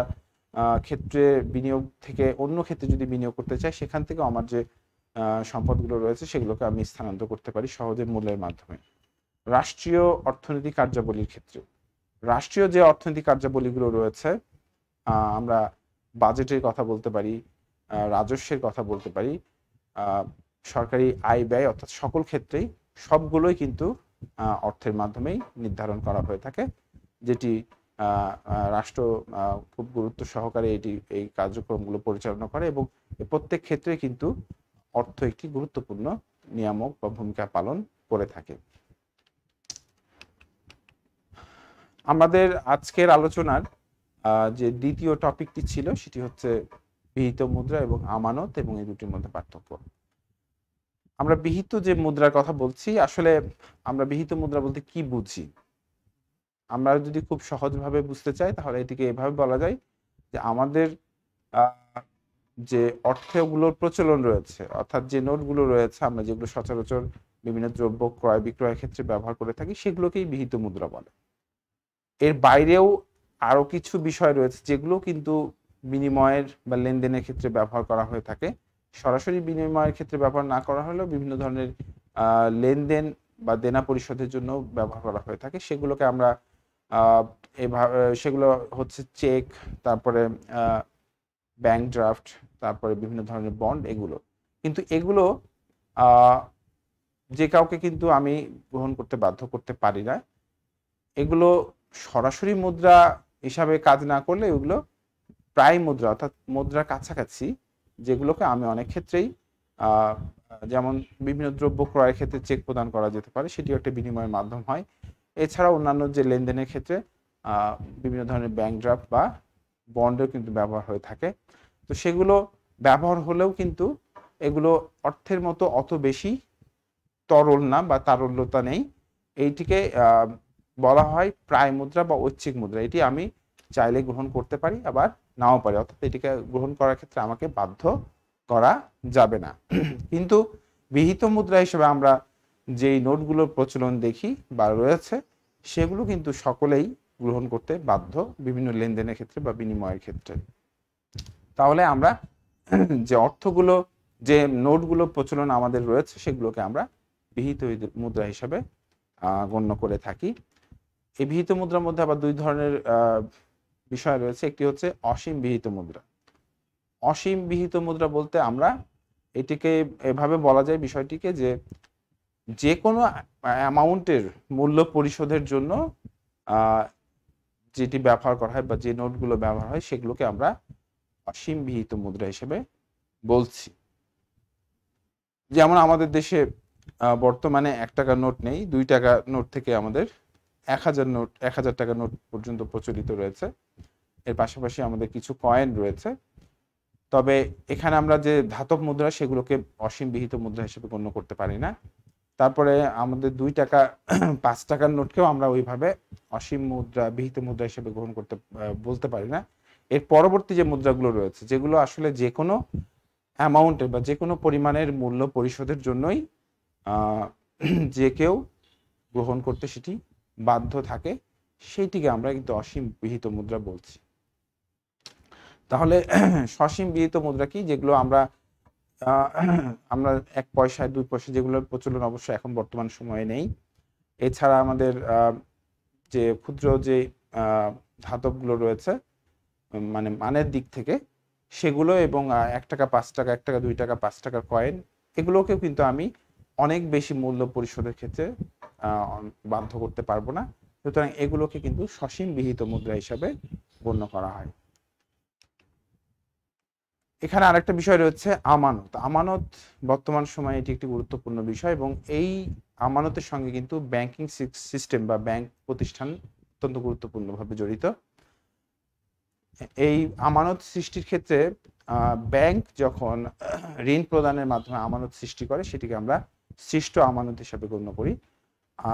ক্ষেত্রে বিনিয়োগ থেকে অন্য ক্ষেত্রে যদি বিনিয়োগ করতে চাই সেখান থেকেও আমার যে সম্পদগুলো রয়েছে সেগুলোকে আমি স্থানান্তর করতে পারি সহজে মূল্যের মাধ্যমে রাষ্ট্রীয় অর্থনৈতিক কার্যাবলীর ক্ষেত্রে রাষ্ট্রীয় যে অর্থনৈতিক কার্যাবলীগুলো রয়েছে আমরা বাজেটের কথা বলতে পারি রাজস্বের কথা বলতে পারি সরকারি আয় ব্যয় অর্থাৎ সকল ক্ষেত্রেই সবগুলোই কিন্তু অর্থের মাধ্যমেই নির্ধারণ করা হয়ে থাকে যেটি রাষ্ট্র খুব গুরুত্ব সহকারে এটি এই কার্যক্রমগুলো পরিচালনা করে এবং প্রত্যেক ক্ষেত্রে কিন্তু অর্থ একটি গুরুত্বপূর্ণ নিয়ামক বা ভূমিকা পালন করে থাকে আমাদের আজকের আলোচনার যে দ্বিতীয় টপিকটি ছিল সেটি হচ্ছে বিহিত মুদ্রা এবং আমানত এবং এই দুটির মধ্যে পার্থক্য আমরা বিহিত যে মুদ্রার কথা বলছি আসলে আমরা বিহিত মুদ্রা বলতে কি বুঝি আমরা যদি খুব সহজভাবে বুঝতে চাই তাহলে এটিকে এভাবে বলা যায় যে আমাদের যে অর্থগুলোর প্রচলন রয়েছে অর্থাৎ যে নোটগুলো রয়েছে আমরা যেগুলো সচরাচর বিভিন্ন দ্রব্য ক্রয় বিক্রয়ের ক্ষেত্রে ব্যবহার করে থাকি সেগুলোকেই বিহিত মুদ্রা বলে এর বাইরেও আরো কিছু বিষয় রয়েছে যেগুলো কিন্তু বিনিময়ের বা লেনদেনের ক্ষেত্রে ব্যবহার করা হয়ে থাকে সরাসরি বিনিময়ের ক্ষেত্রে ব্যবহার না করা হলেও বিভিন্ন ধরনের লেনদেন বা দেনা পরিশোধের জন্য ব্যবহার করা হয়ে থাকে সেগুলোকে আমরা এভাবে সেগুলো হচ্ছে চেক তারপরে ব্যাংক ড্রাফট তারপরে বিভিন্ন ধরনের বন্ড এগুলো কিন্তু এগুলো যে কাউকে কিন্তু আমি গ্রহণ করতে বাধ্য করতে পারি না এগুলো সরাসরি মুদ্রা হিসাবে কাজ না করলে এগুলো প্রায় মুদ্রা অর্থাৎ মুদ্রা কাছাকাছি যেগুলোকে আমি অনেক ক্ষেত্রেই যেমন বিভিন্ন দ্রব্য ক্রয়ের ক্ষেত্রে চেক প্রদান করা যেতে পারে সেটিও একটা বিনিময়ের মাধ্যম হয় এছাড়া অন্যান্য যে লেনদেনের ক্ষেত্রে বিভিন্ন ধরনের ব্যাংক ড্রাফট বা বন্ডেও কিন্তু ব্যবহার হয়ে থাকে তো সেগুলো ব্যবহার হলেও কিন্তু এগুলো অর্থের মতো অত বেশি তরল না বা তারল্যতা নেই এইটিকে বলা হয় প্রায় মুদ্রা বা ঐচ্ছিক মুদ্রা এটি আমি চাইলে গ্রহণ করতে পারি আবার নাও পারে অর্থাৎ এটিকে গ্রহণ করার ক্ষেত্রে আমাকে বাধ্য করা যাবে না কিন্তু বিহিত মুদ্রা হিসেবে আমরা যেই নোটগুলোর প্রচলন দেখি বা রয়েছে সেগুলো কিন্তু সকলেই গ্রহণ করতে বাধ্য বিভিন্ন লেনদেনের ক্ষেত্রে বা বিনিময়ের ক্ষেত্রে তাহলে আমরা যে অর্থগুলো যে নোটগুলো প্রচলন আমাদের রয়েছে সেগুলোকে আমরা বিহিত মুদ্রা হিসাবে গণ্য করে থাকি এই বিহিত মুদ্রার মধ্যে আবার দুই ধরনের বিষয় রয়েছে একটি হচ্ছে অসীম বিহিত মুদ্রা অসীম বিহিত মুদ্রা বলতে আমরা এটিকে এভাবে বলা যায় বিষয়টিকে যে যে কোনো অ্যামাউন্টের মূল্য পরিশোধের জন্য যেটি ব্যবহার করা হয় বা যে নোটগুলো ব্যবহার হয় সেগুলোকে আমরা অসীম বিহিত মুদ্রা হিসেবে বলছি যেমন আমাদের দেশে বর্তমানে এক টাকা নোট নেই দুই টাকা নোট থেকে আমাদের এক হাজার নোট এক হাজার টাকা নোট পর্যন্ত প্রচলিত রয়েছে এর পাশাপাশি আমাদের কিছু কয়েন রয়েছে তবে এখানে আমরা যে ধাতব মুদ্রা সেগুলোকে অসীম বিহিত মুদ্রা হিসেবে গণ্য করতে পারি না তারপরে আমাদের দুই টাকা পাঁচ টাকার নোটকেও আমরা ওইভাবে অসীম মুদ্রা বিহিত মুদ্রা হিসেবে গ্রহণ করতে বলতে পারি না এর পরবর্তী যে মুদ্রাগুলো রয়েছে যেগুলো আসলে যে কোনো অ্যামাউন্টের বা যে কোনো পরিমাণের মূল্য পরিশোধের জন্যই যে কেউ গ্রহণ করতে সেটি বাধ্য থাকে সেইটিকে আমরা কিন্তু অসীম বিহিত মুদ্রা বলছি তাহলে সসীম বিহিত মুদ্রা কি যেগুলো আমরা আমরা এক পয়সায় দুই পয়সা যেগুলোর প্রচলন অবশ্য এখন বর্তমান সময়ে নেই এছাড়া আমাদের যে ক্ষুদ্র যে ধাতবগুলো রয়েছে মানে মানের দিক থেকে সেগুলো এবং এক টাকা পাঁচ টাকা এক টাকা দুই টাকা পাঁচ টাকার কয়েন এগুলোকেও কিন্তু আমি অনেক বেশি মূল্য পরিশোধের ক্ষেত্রে বাধ্য করতে পারবো না সুতরাং এগুলোকে কিন্তু সসীম বিহিত মুদ্রা হিসাবে গণ্য করা হয় এখানে আরেকটা বিষয় রয়েছে আমানত আমানত বর্তমান সময়ে এটি একটি গুরুত্বপূর্ণ বিষয় এবং এই আমানতের সঙ্গে কিন্তু ব্যাংকিং সিস্টেম বা ব্যাংক প্রতিষ্ঠান অত্যন্ত গুরুত্বপূর্ণভাবে জড়িত এই আমানত সৃষ্টির ক্ষেত্রে ব্যাংক যখন ঋণ প্রদানের মাধ্যমে আমানত সৃষ্টি করে সেটিকে আমরা সৃষ্ট আমানত হিসাবে গণ্য করি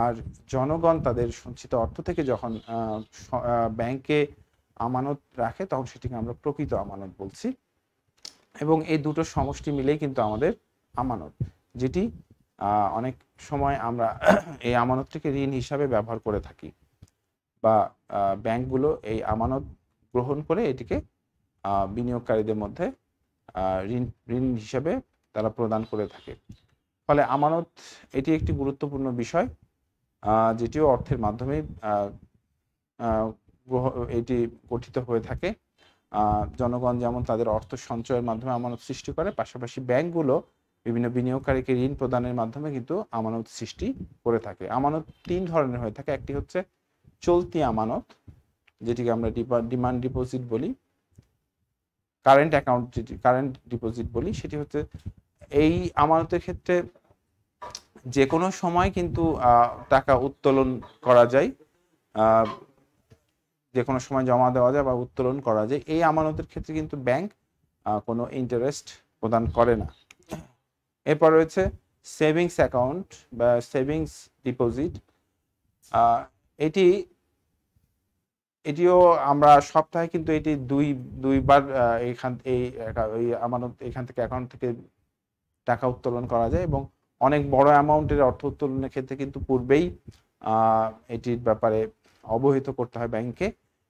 আর জনগণ তাদের সঞ্চিত অর্থ থেকে যখন ব্যাংকে আমানত রাখে তখন সেটিকে আমরা প্রকৃত আমানত বলছি এবং এই দুটো সমষ্টি মিলেই কিন্তু আমাদের আমানত যেটি অনেক সময় আমরা এই আমানতটিকে ঋণ হিসাবে ব্যবহার করে থাকি বা ব্যাংকগুলো এই আমানত গ্রহণ করে এটিকে বিনিয়োগকারীদের মধ্যে ঋণ ঋণ হিসাবে তারা প্রদান করে থাকে ফলে আমানত এটি একটি গুরুত্বপূর্ণ বিষয় যেটিও অর্থের মাধ্যমে এটি গঠিত হয়ে থাকে জনগণ যেমন তাদের অর্থ সঞ্চয়ের মাধ্যমে আমানত সৃষ্টি করে পাশাপাশি ব্যাংকগুলো বিভিন্ন বিনিয়োগকারীকে ঋণ প্রদানের মাধ্যমে কিন্তু আমানত সৃষ্টি করে থাকে আমানত তিন ধরনের হয়ে থাকে একটি হচ্ছে চলতি আমানত যেটিকে আমরা ডিমান্ড ডিপোজিট বলি কারেন্ট অ্যাকাউন্ট যেটি কারেন্ট ডিপোজিট বলি সেটি হচ্ছে এই আমানতের ক্ষেত্রে যে কোনো সময় কিন্তু টাকা উত্তোলন করা যায় যে কোনো সময় জমা দেওয়া যায় বা উত্তোলন করা যায় এই আমানতের ক্ষেত্রে কিন্তু ব্যাংক কোনো ইন্টারেস্ট প্রদান করে না এরপর রয়েছে সেভিংস অ্যাকাউন্ট বা সেভিংস ডিপোজিট এটি এটিও আমরা সপ্তাহে কিন্তু এটি দুই দুইবার এখান এই আমানত এখান থেকে অ্যাকাউন্ট থেকে টাকা উত্তোলন করা যায় এবং অনেক বড় অ্যামাউন্টের অর্থ উত্তোলনের ক্ষেত্রে কিন্তু পূর্বেই এটির ব্যাপারে অবহিত করতে হয় ব্যাংকে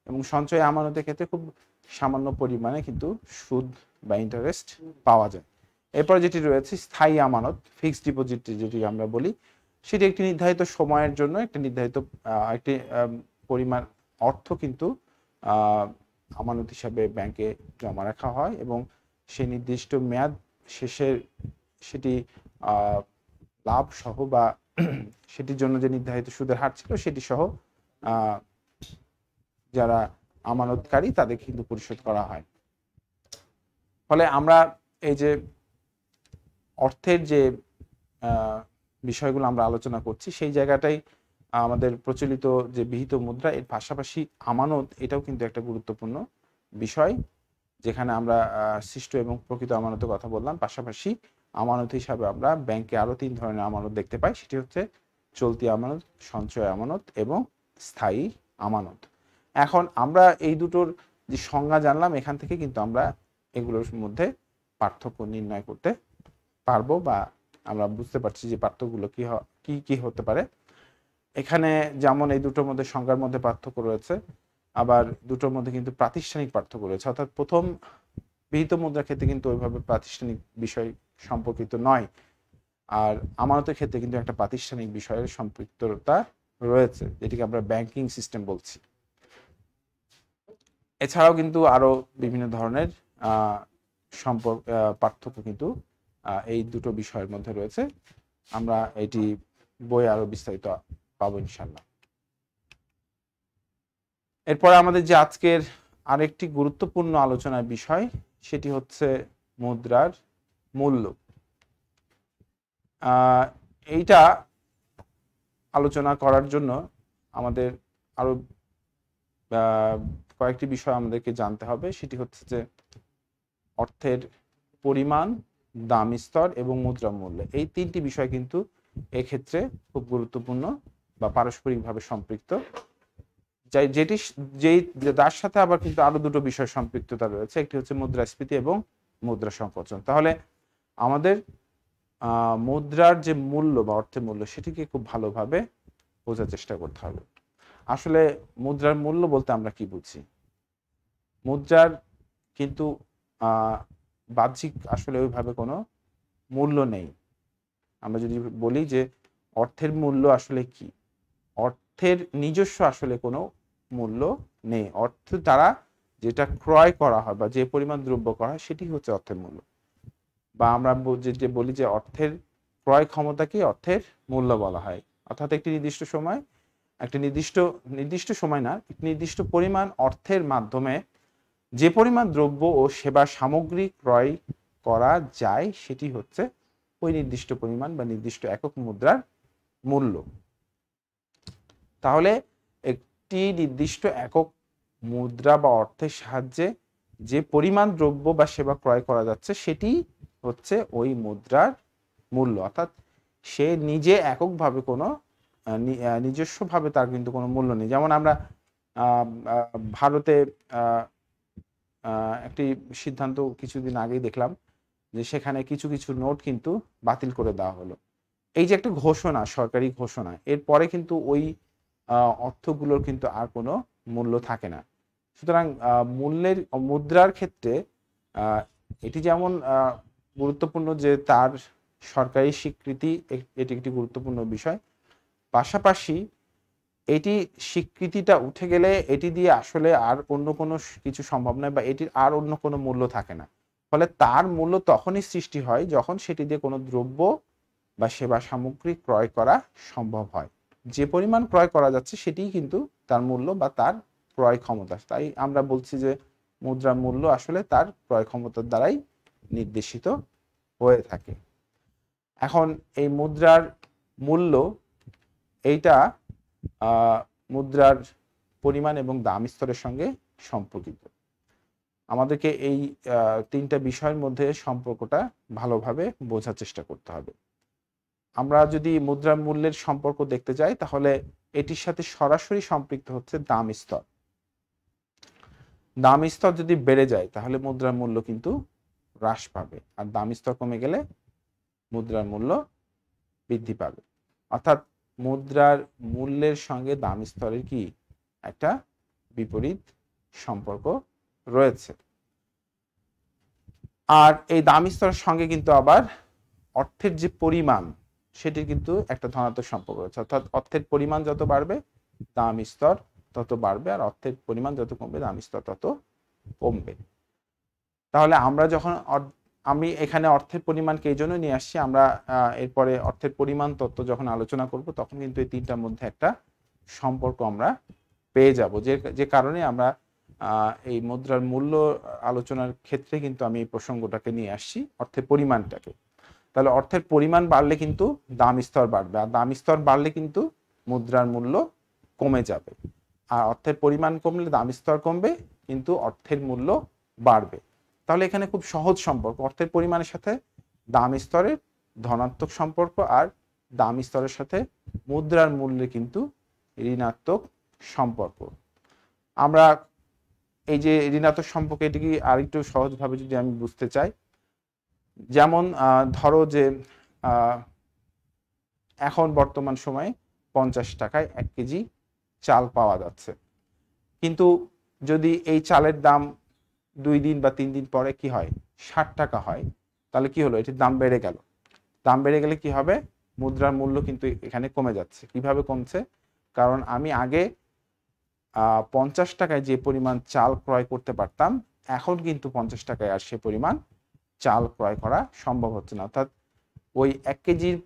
এবং সঞ্চয় আমানতের ক্ষেত্রে খুব সামান্য পরিমাণে কিন্তু সুদ বা ইন্টারেস্ট পাওয়া যায় এরপর যেটি রয়েছে স্থায়ী আমানত ফিক্সড ডিপোজিট যেটি আমরা বলি সেটি একটি নির্ধারিত সময়ের জন্য একটি নির্ধারিত একটি পরিমাণ অর্থ কিন্তু আমানত হিসাবে ব্যাংকে জমা রাখা হয় এবং সেই নির্দিষ্ট মেয়াদ শেষের সেটি লাভ সহ বা সেটির জন্য যে নির্ধারিত সুদের হার ছিল সেটি সহ যারা আমানতকারী তাদের কিন্তু পরিশোধ করা হয় ফলে আমরা এই যে অর্থের যে বিষয়গুলো আমরা আলোচনা করছি সেই জায়গাটাই আমাদের প্রচলিত যে বিহিত মুদ্রা এর পাশাপাশি আমানত এটাও কিন্তু একটা গুরুত্বপূর্ণ বিষয় যেখানে আমরা সৃষ্ট এবং প্রকৃত আমানতের কথা বললাম পাশাপাশি আমানত হিসাবে আমরা ব্যাংকে আরও তিন ধরনের আমানত দেখতে পাই সেটি হচ্ছে চলতি আমানত সঞ্চয় আমানত এবং স্থায়ী আমানত এখন আমরা এই দুটোর যে সংজ্ঞা জানলাম এখান থেকে কিন্তু আমরা এগুলোর মধ্যে পার্থক্য নির্ণয় করতে পারবো বা আমরা বুঝতে পারছি যে পার্থক্যগুলো কী কী কী হতে পারে এখানে যেমন এই দুটোর মধ্যে সংজ্ঞার মধ্যে পার্থক্য রয়েছে আবার দুটোর মধ্যে কিন্তু প্রাতিষ্ঠানিক পার্থক্য রয়েছে অর্থাৎ প্রথম বিহিত মুদ্রার ক্ষেত্রে কিন্তু ওইভাবে প্রাতিষ্ঠানিক বিষয় সম্পর্কিত নয় আর আমানতের ক্ষেত্রে কিন্তু একটা প্রাতিষ্ঠানিক বিষয়ের সম্পৃক্ততা রয়েছে যেটিকে আমরা ব্যাংকিং সিস্টেম বলছি এছাড়াও কিন্তু আরও বিভিন্ন ধরনের সম্পর্ক পার্থক্য কিন্তু এই দুটো বিষয়ের মধ্যে রয়েছে আমরা এটি বই আরও বিস্তারিত পাবো ইনশাল্লাহ এরপরে আমাদের যে আজকের আরেকটি গুরুত্বপূর্ণ আলোচনার বিষয় সেটি হচ্ছে মুদ্রার মূল্য এইটা আলোচনা করার জন্য আমাদের আরও কয়েকটি বিষয় আমাদেরকে জানতে হবে সেটি হচ্ছে যে অর্থের পরিমাণ দাম স্তর এবং মুদ্রা মূল্য এই তিনটি বিষয় কিন্তু এক্ষেত্রে খুব গুরুত্বপূর্ণ বা পারস্পরিকভাবে সম্পৃক্ত যাই যেটি যেই তার সাথে আবার কিন্তু আরো দুটো বিষয় সম্পৃক্ততা রয়েছে একটি হচ্ছে মুদ্রাস্ফীতি এবং মুদ্রা সংকোচন তাহলে আমাদের মুদ্রার যে মূল্য বা অর্থের মূল্য সেটিকে খুব ভালোভাবে বোঝার চেষ্টা করতে হবে আসলে মুদ্রার মূল্য বলতে আমরা কি বুঝি মুদ্রার কিন্তু বাহ্যিক আসলে ওইভাবে কোনো মূল্য নেই আমরা যদি বলি যে অর্থের মূল্য আসলে কি অর্থের নিজস্ব আসলে কোনো মূল্য নেই অর্থ দ্বারা যেটা ক্রয় করা হয় বা যে পরিমাণ দ্রব্য করা হয় সেটি হচ্ছে অর্থের মূল্য বা আমরা যে বলি যে অর্থের ক্রয় ক্ষমতাকে অর্থের মূল্য বলা হয় অর্থাৎ একটি নির্দিষ্ট সময় একটি নির্দিষ্ট নির্দিষ্ট সময় না নির্দিষ্ট পরিমাণ অর্থের মাধ্যমে যে পরিমাণ দ্রব্য ও সেবা সামগ্রী ক্রয় করা যায় সেটি হচ্ছে ওই নির্দিষ্ট পরিমাণ বা নির্দিষ্ট একক মুদ্রার মূল্য তাহলে একটি নির্দিষ্ট একক মুদ্রা বা অর্থের সাহায্যে যে পরিমাণ দ্রব্য বা সেবা ক্রয় করা যাচ্ছে সেটি হচ্ছে ওই মুদ্রার মূল্য অর্থাৎ সে নিজে এককভাবে কোনো নিজস্বভাবে তার কিন্তু কোনো মূল্য নেই যেমন আমরা ভারতে একটি সিদ্ধান্ত কিছুদিন আগেই দেখলাম যে সেখানে কিছু কিছু নোট কিন্তু বাতিল করে দেওয়া হলো এই যে একটা ঘোষণা সরকারি ঘোষণা এরপরে কিন্তু ওই অর্থগুলোর কিন্তু আর কোনো মূল্য থাকে না সুতরাং মূল্যের মুদ্রার ক্ষেত্রে এটি যেমন গুরুত্বপূর্ণ যে তার সরকারি স্বীকৃতি এটি একটি গুরুত্বপূর্ণ বিষয় পাশাপাশি এটি স্বীকৃতিটা উঠে গেলে এটি দিয়ে আসলে আর অন্য কোনো কিছু সম্ভব নয় বা এটির আর অন্য কোনো মূল্য থাকে না ফলে তার মূল্য তখনই সৃষ্টি হয় যখন সেটি দিয়ে কোনো দ্রব্য বা সেবা সামগ্রী ক্রয় করা সম্ভব হয় যে পরিমাণ ক্রয় করা যাচ্ছে সেটিই কিন্তু তার মূল্য বা তার ক্রয় ক্ষমতা তাই আমরা বলছি যে মুদ্রার মূল্য আসলে তার ক্রয় ক্ষমতার দ্বারাই নির্দেশিত হয়ে থাকে এখন এই মুদ্রার মূল্য এইটা মুদ্রার পরিমাণ এবং দাম স্তরের সঙ্গে সম্পর্কিত আমাদেরকে এই তিনটা বিষয়ের মধ্যে সম্পর্কটা ভালোভাবে বোঝার চেষ্টা করতে হবে আমরা যদি মুদ্রার মূল্যের সম্পর্ক দেখতে যাই তাহলে এটির সাথে সরাসরি সম্পৃক্ত হচ্ছে দাম স্তর দাম স্তর যদি বেড়ে যায় তাহলে মুদ্রার মূল্য কিন্তু হ্রাস পাবে আর দাম স্তর কমে গেলে মুদ্রার মূল্য বৃদ্ধি পাবে অর্থাৎ মুদ্রার মূল্যের সঙ্গে দাম স্তরের কি একটা বিপরীত সম্পর্ক রয়েছে আর এই দাম স্তরের সঙ্গে কিন্তু আবার অর্থের যে পরিমাণ সেটির কিন্তু একটা ধনাত্মক সম্পর্ক রয়েছে অর্থাৎ অর্থের পরিমাণ যত বাড়বে দাম স্তর তত বাড়বে আর অর্থের পরিমাণ যত কমবে দাম স্তর তত কমবে তাহলে আমরা যখন আমি এখানে অর্থের পরিমাণকে এই জন্য নিয়ে আসছি আমরা এরপরে অর্থের পরিমাণ তত্ত্ব যখন আলোচনা করব তখন কিন্তু এই তিনটার মধ্যে একটা সম্পর্ক আমরা পেয়ে যাব যে যে কারণে আমরা এই মুদ্রার মূল্য আলোচনার ক্ষেত্রে কিন্তু আমি এই প্রসঙ্গটাকে নিয়ে আসছি অর্থের পরিমাণটাকে তাহলে অর্থের পরিমাণ বাড়লে কিন্তু দাম স্তর বাড়বে আর দাম স্তর বাড়লে কিন্তু মুদ্রার মূল্য কমে যাবে আর অর্থের পরিমাণ কমলে দাম স্তর কমবে কিন্তু অর্থের মূল্য বাড়বে তাহলে এখানে খুব সহজ সম্পর্ক অর্থের পরিমাণের সাথে দাম স্তরের ধনাত্মক সম্পর্ক আর দাম স্তরের সাথে মুদ্রার মূল্যে কিন্তু ঋণাত্মক সম্পর্ক আমরা এই যে ঋণাত্মক সম্পর্ক এটিকে আরেকটু সহজভাবে যদি আমি বুঝতে চাই যেমন ধরো যে এখন বর্তমান সময়ে পঞ্চাশ টাকায় এক কেজি চাল পাওয়া যাচ্ছে কিন্তু যদি এই চালের দাম দুই দিন বা তিন দিন পরে কি হয় ষাট টাকা হয় তাহলে কি হলো এটির দাম বেড়ে গেল দাম বেড়ে গেলে কি হবে মুদ্রার মূল্য কিন্তু এখানে কমে যাচ্ছে কিভাবে কমছে কারণ আমি আগে পঞ্চাশ টাকায় যে পরিমাণ চাল ক্রয় করতে পারতাম এখন কিন্তু পঞ্চাশ টাকায় আর সে পরিমাণ চাল ক্রয় করা সম্ভব হচ্ছে না অর্থাৎ ওই এক কেজির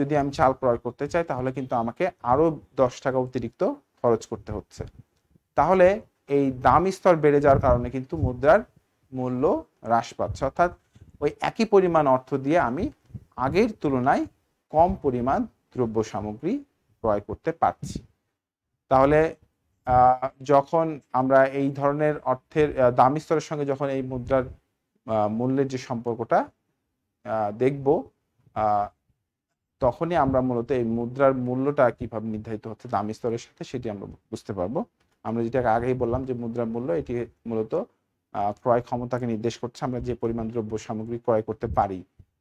যদি আমি চাল ক্রয় করতে চাই তাহলে কিন্তু আমাকে আরও দশ টাকা অতিরিক্ত খরচ করতে হচ্ছে তাহলে এই দাম স্তর বেড়ে যাওয়ার কারণে কিন্তু মুদ্রার মূল্য হ্রাস পাচ্ছে অর্থাৎ ওই একই পরিমাণ অর্থ দিয়ে আমি আগের তুলনায় কম পরিমাণ দ্রব্য সামগ্রী ক্রয় করতে পারছি তাহলে যখন আমরা এই ধরনের অর্থের দাম স্তরের সঙ্গে যখন এই মুদ্রার মূল্যের যে সম্পর্কটা দেখব তখনই আমরা মূলত এই মুদ্রার মূল্যটা কীভাবে নির্ধারিত হচ্ছে দাম স্তরের সাথে সেটি আমরা বুঝতে পারবো আমরা যেটা আগেই বললাম যে মুদ্রা মূল্য এটি মূলত ক্রয় ক্ষমতাকে নির্দেশ করছে আমরা যে পরিমাণ দ্রব্য সামগ্রী ক্রয় করতে পারি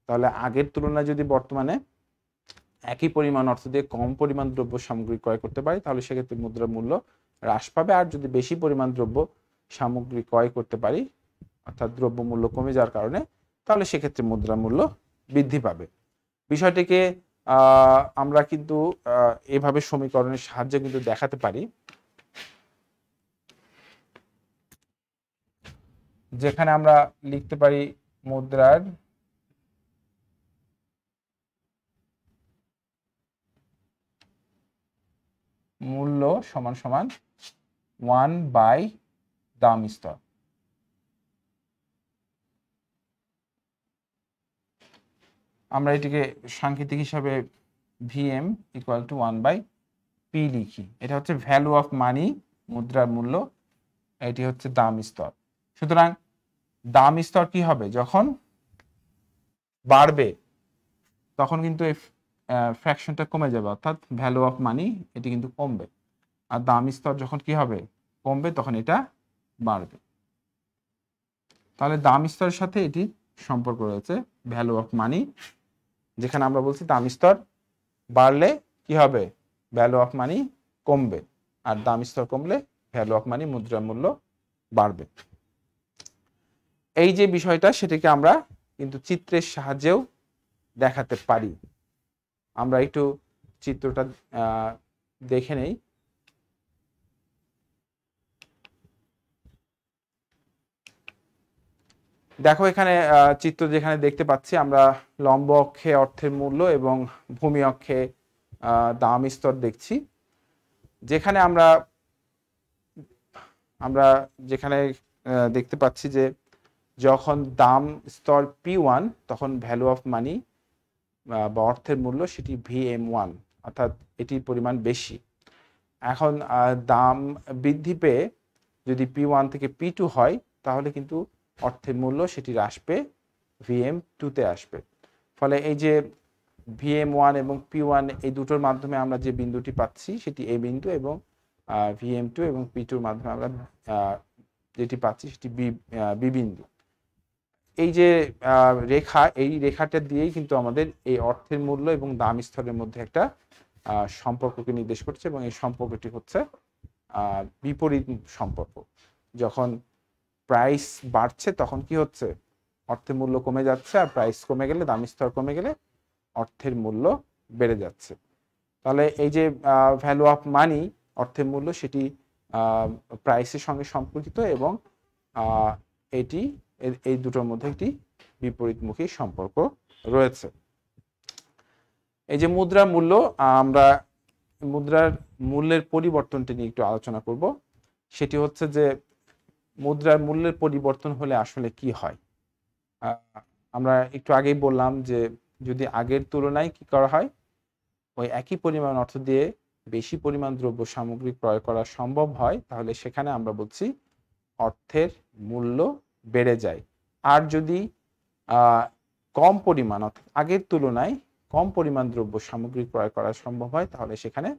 তাহলে আগের তুলনায় যদি বর্তমানে একই পরিমাণ অর্থ দিয়ে কম পরিমাণ দ্রব্য সামগ্রী ক্রয় করতে পারি তাহলে সেক্ষেত্রে মুদ্রা মূল্য হ্রাস পাবে আর যদি বেশি পরিমাণ দ্রব্য সামগ্রী ক্রয় করতে পারি অর্থাৎ দ্রব্য মূল্য কমে যাওয়ার কারণে তাহলে সেক্ষেত্রে মুদ্রা মূল্য বৃদ্ধি পাবে বিষয়টিকে আমরা কিন্তু এভাবে সমীকরণের সাহায্যে কিন্তু দেখাতে পারি যেখানে আমরা লিখতে পারি মুদ্রার মূল্য সমান সমান ওয়ান বাই দাম স্তর আমরা এটিকে সাংকেতিক হিসাবে VM equal to one by P লিখি এটা হচ্ছে ভ্যালু অফ মানি মুদ্রার মূল্য এটি হচ্ছে দাম স্তর সুতরাং দাম স্তর কি হবে যখন বাড়বে তখন কিন্তু এই ফ্র্যাকশনটা কমে যাবে অর্থাৎ ভ্যালু অফ মানি এটি কিন্তু কমবে আর দাম স্তর যখন কি হবে কমবে তখন এটা বাড়বে তাহলে দাম স্তরের সাথে এটি সম্পর্ক রয়েছে ভ্যালু অফ মানি যেখানে আমরা বলছি দাম স্তর বাড়লে কি হবে ভ্যালু অফ মানি কমবে আর দাম স্তর কমলে ভ্যালু অফ মানি মুদ্রার মূল্য বাড়বে এই যে বিষয়টা সেটিকে আমরা কিন্তু চিত্রের সাহায্যেও দেখাতে পারি আমরা একটু চিত্রটা দেখে নেই দেখো এখানে চিত্র যেখানে দেখতে পাচ্ছি আমরা লম্ব অক্ষে অর্থের মূল্য এবং ভূমি অক্ষে দাম স্তর দেখছি যেখানে আমরা আমরা যেখানে দেখতে পাচ্ছি যে যখন দাম স্তর পি ওয়ান তখন ভ্যালু অফ মানি বা অর্থের মূল্য সেটি ভি এম ওয়ান অর্থাৎ এটির পরিমাণ বেশি এখন দাম বৃদ্ধি পেয়ে যদি পি ওয়ান থেকে পি টু হয় তাহলে কিন্তু অর্থের মূল্য সেটি হ্রাস ভি এম টুতে আসবে ফলে এই যে ভি এম ওয়ান এবং পি ওয়ান এই দুটোর মাধ্যমে আমরা যে বিন্দুটি পাচ্ছি সেটি এ বিন্দু এবং ভি এম টু এবং পি টুর মাধ্যমে আমরা যেটি পাচ্ছি সেটি বি বিন্দু এই যে রেখা এই রেখাটা দিয়েই কিন্তু আমাদের এই অর্থের মূল্য এবং দাম স্তরের মধ্যে একটা সম্পর্ককে নির্দেশ করছে এবং এই সম্পর্কটি হচ্ছে বিপরীত সম্পর্ক যখন প্রাইস বাড়ছে তখন কি হচ্ছে অর্থের মূল্য কমে যাচ্ছে আর প্রাইস কমে গেলে দাম স্তর কমে গেলে অর্থের মূল্য বেড়ে যাচ্ছে তাহলে এই যে ভ্যালু অফ মানি অর্থের মূল্য সেটি প্রাইসের সঙ্গে সম্পর্কিত এবং এটি এই দুটোর মধ্যে একটি বিপরীতমুখী সম্পর্ক রয়েছে এই যে মুদ্রা মূল্য আমরা মুদ্রার মূল্যের পরিবর্তনটি নিয়ে একটু আলোচনা করব সেটি হচ্ছে যে মুদ্রার মূল্যের পরিবর্তন হলে আসলে কি হয় আমরা একটু আগেই বললাম যে যদি আগের তুলনায় কি করা হয় ওই একই পরিমাণ অর্থ দিয়ে বেশি পরিমাণ দ্রব্য সামগ্রী ক্রয় করা সম্ভব হয় তাহলে সেখানে আমরা বলছি অর্থের মূল্য বেড়ে যায় আর যদি কম পরিমাণ আগের তুলনায় কম পরিমাণ দ্রব্য সামগ্রী ক্রয় করা সম্ভব হয় তাহলে সেখানে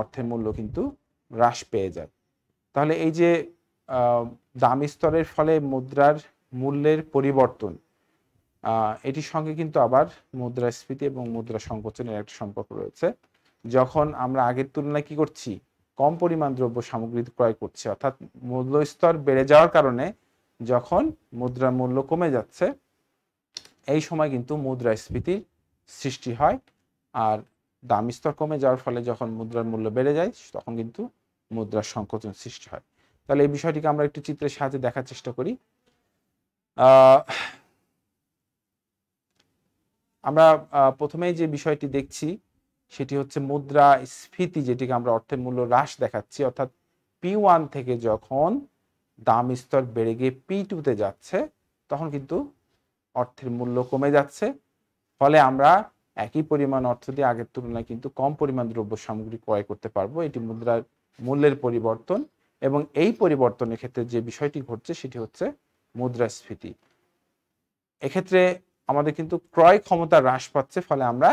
অর্থের মূল্য কিন্তু হ্রাস পেয়ে যায় তাহলে এই যে দাম স্তরের ফলে মুদ্রার মূল্যের পরিবর্তন এটির সঙ্গে কিন্তু আবার মুদ্রাস্ফীতি এবং মুদ্রা সংকোচনের একটা সম্পর্ক রয়েছে যখন আমরা আগের তুলনায় কি করছি কম পরিমাণ দ্রব্য সামগ্রী ক্রয় করছে অর্থাৎ মূল্যস্তর বেড়ে যাওয়ার কারণে যখন মুদ্রার মূল্য কমে যাচ্ছে এই সময় কিন্তু মুদ্রাস্ফীতির সৃষ্টি হয় আর দাম স্তর কমে যাওয়ার ফলে যখন মুদ্রার মূল্য বেড়ে যায় তখন কিন্তু মুদ্রার সংকোচন সৃষ্টি হয় তাহলে এই বিষয়টিকে আমরা একটু চিত্রের সাহায্যে দেখার চেষ্টা করি আমরা প্রথমেই যে বিষয়টি দেখছি সেটি হচ্ছে মুদ্রা স্ফীতি যেটিকে আমরা অর্থের মূল্য হ্রাস দেখাচ্ছি অর্থাৎ পি ওয়ান থেকে যখন দাম স্তর বেড়ে গিয়ে পি টুতে যাচ্ছে তখন কিন্তু অর্থের মূল্য কমে যাচ্ছে ফলে আমরা একই পরিমাণ অর্থ দিয়ে আগের তুলনায় কিন্তু কম পরিমাণ দ্রব্য সামগ্রী ক্রয় করতে পারবো এটি মুদ্রার মূল্যের পরিবর্তন এবং এই পরিবর্তনের ক্ষেত্রে যে বিষয়টি ঘটছে সেটি হচ্ছে মুদ্রাস্ফীতি এক্ষেত্রে আমাদের কিন্তু ক্রয় ক্ষমতা হ্রাস পাচ্ছে ফলে আমরা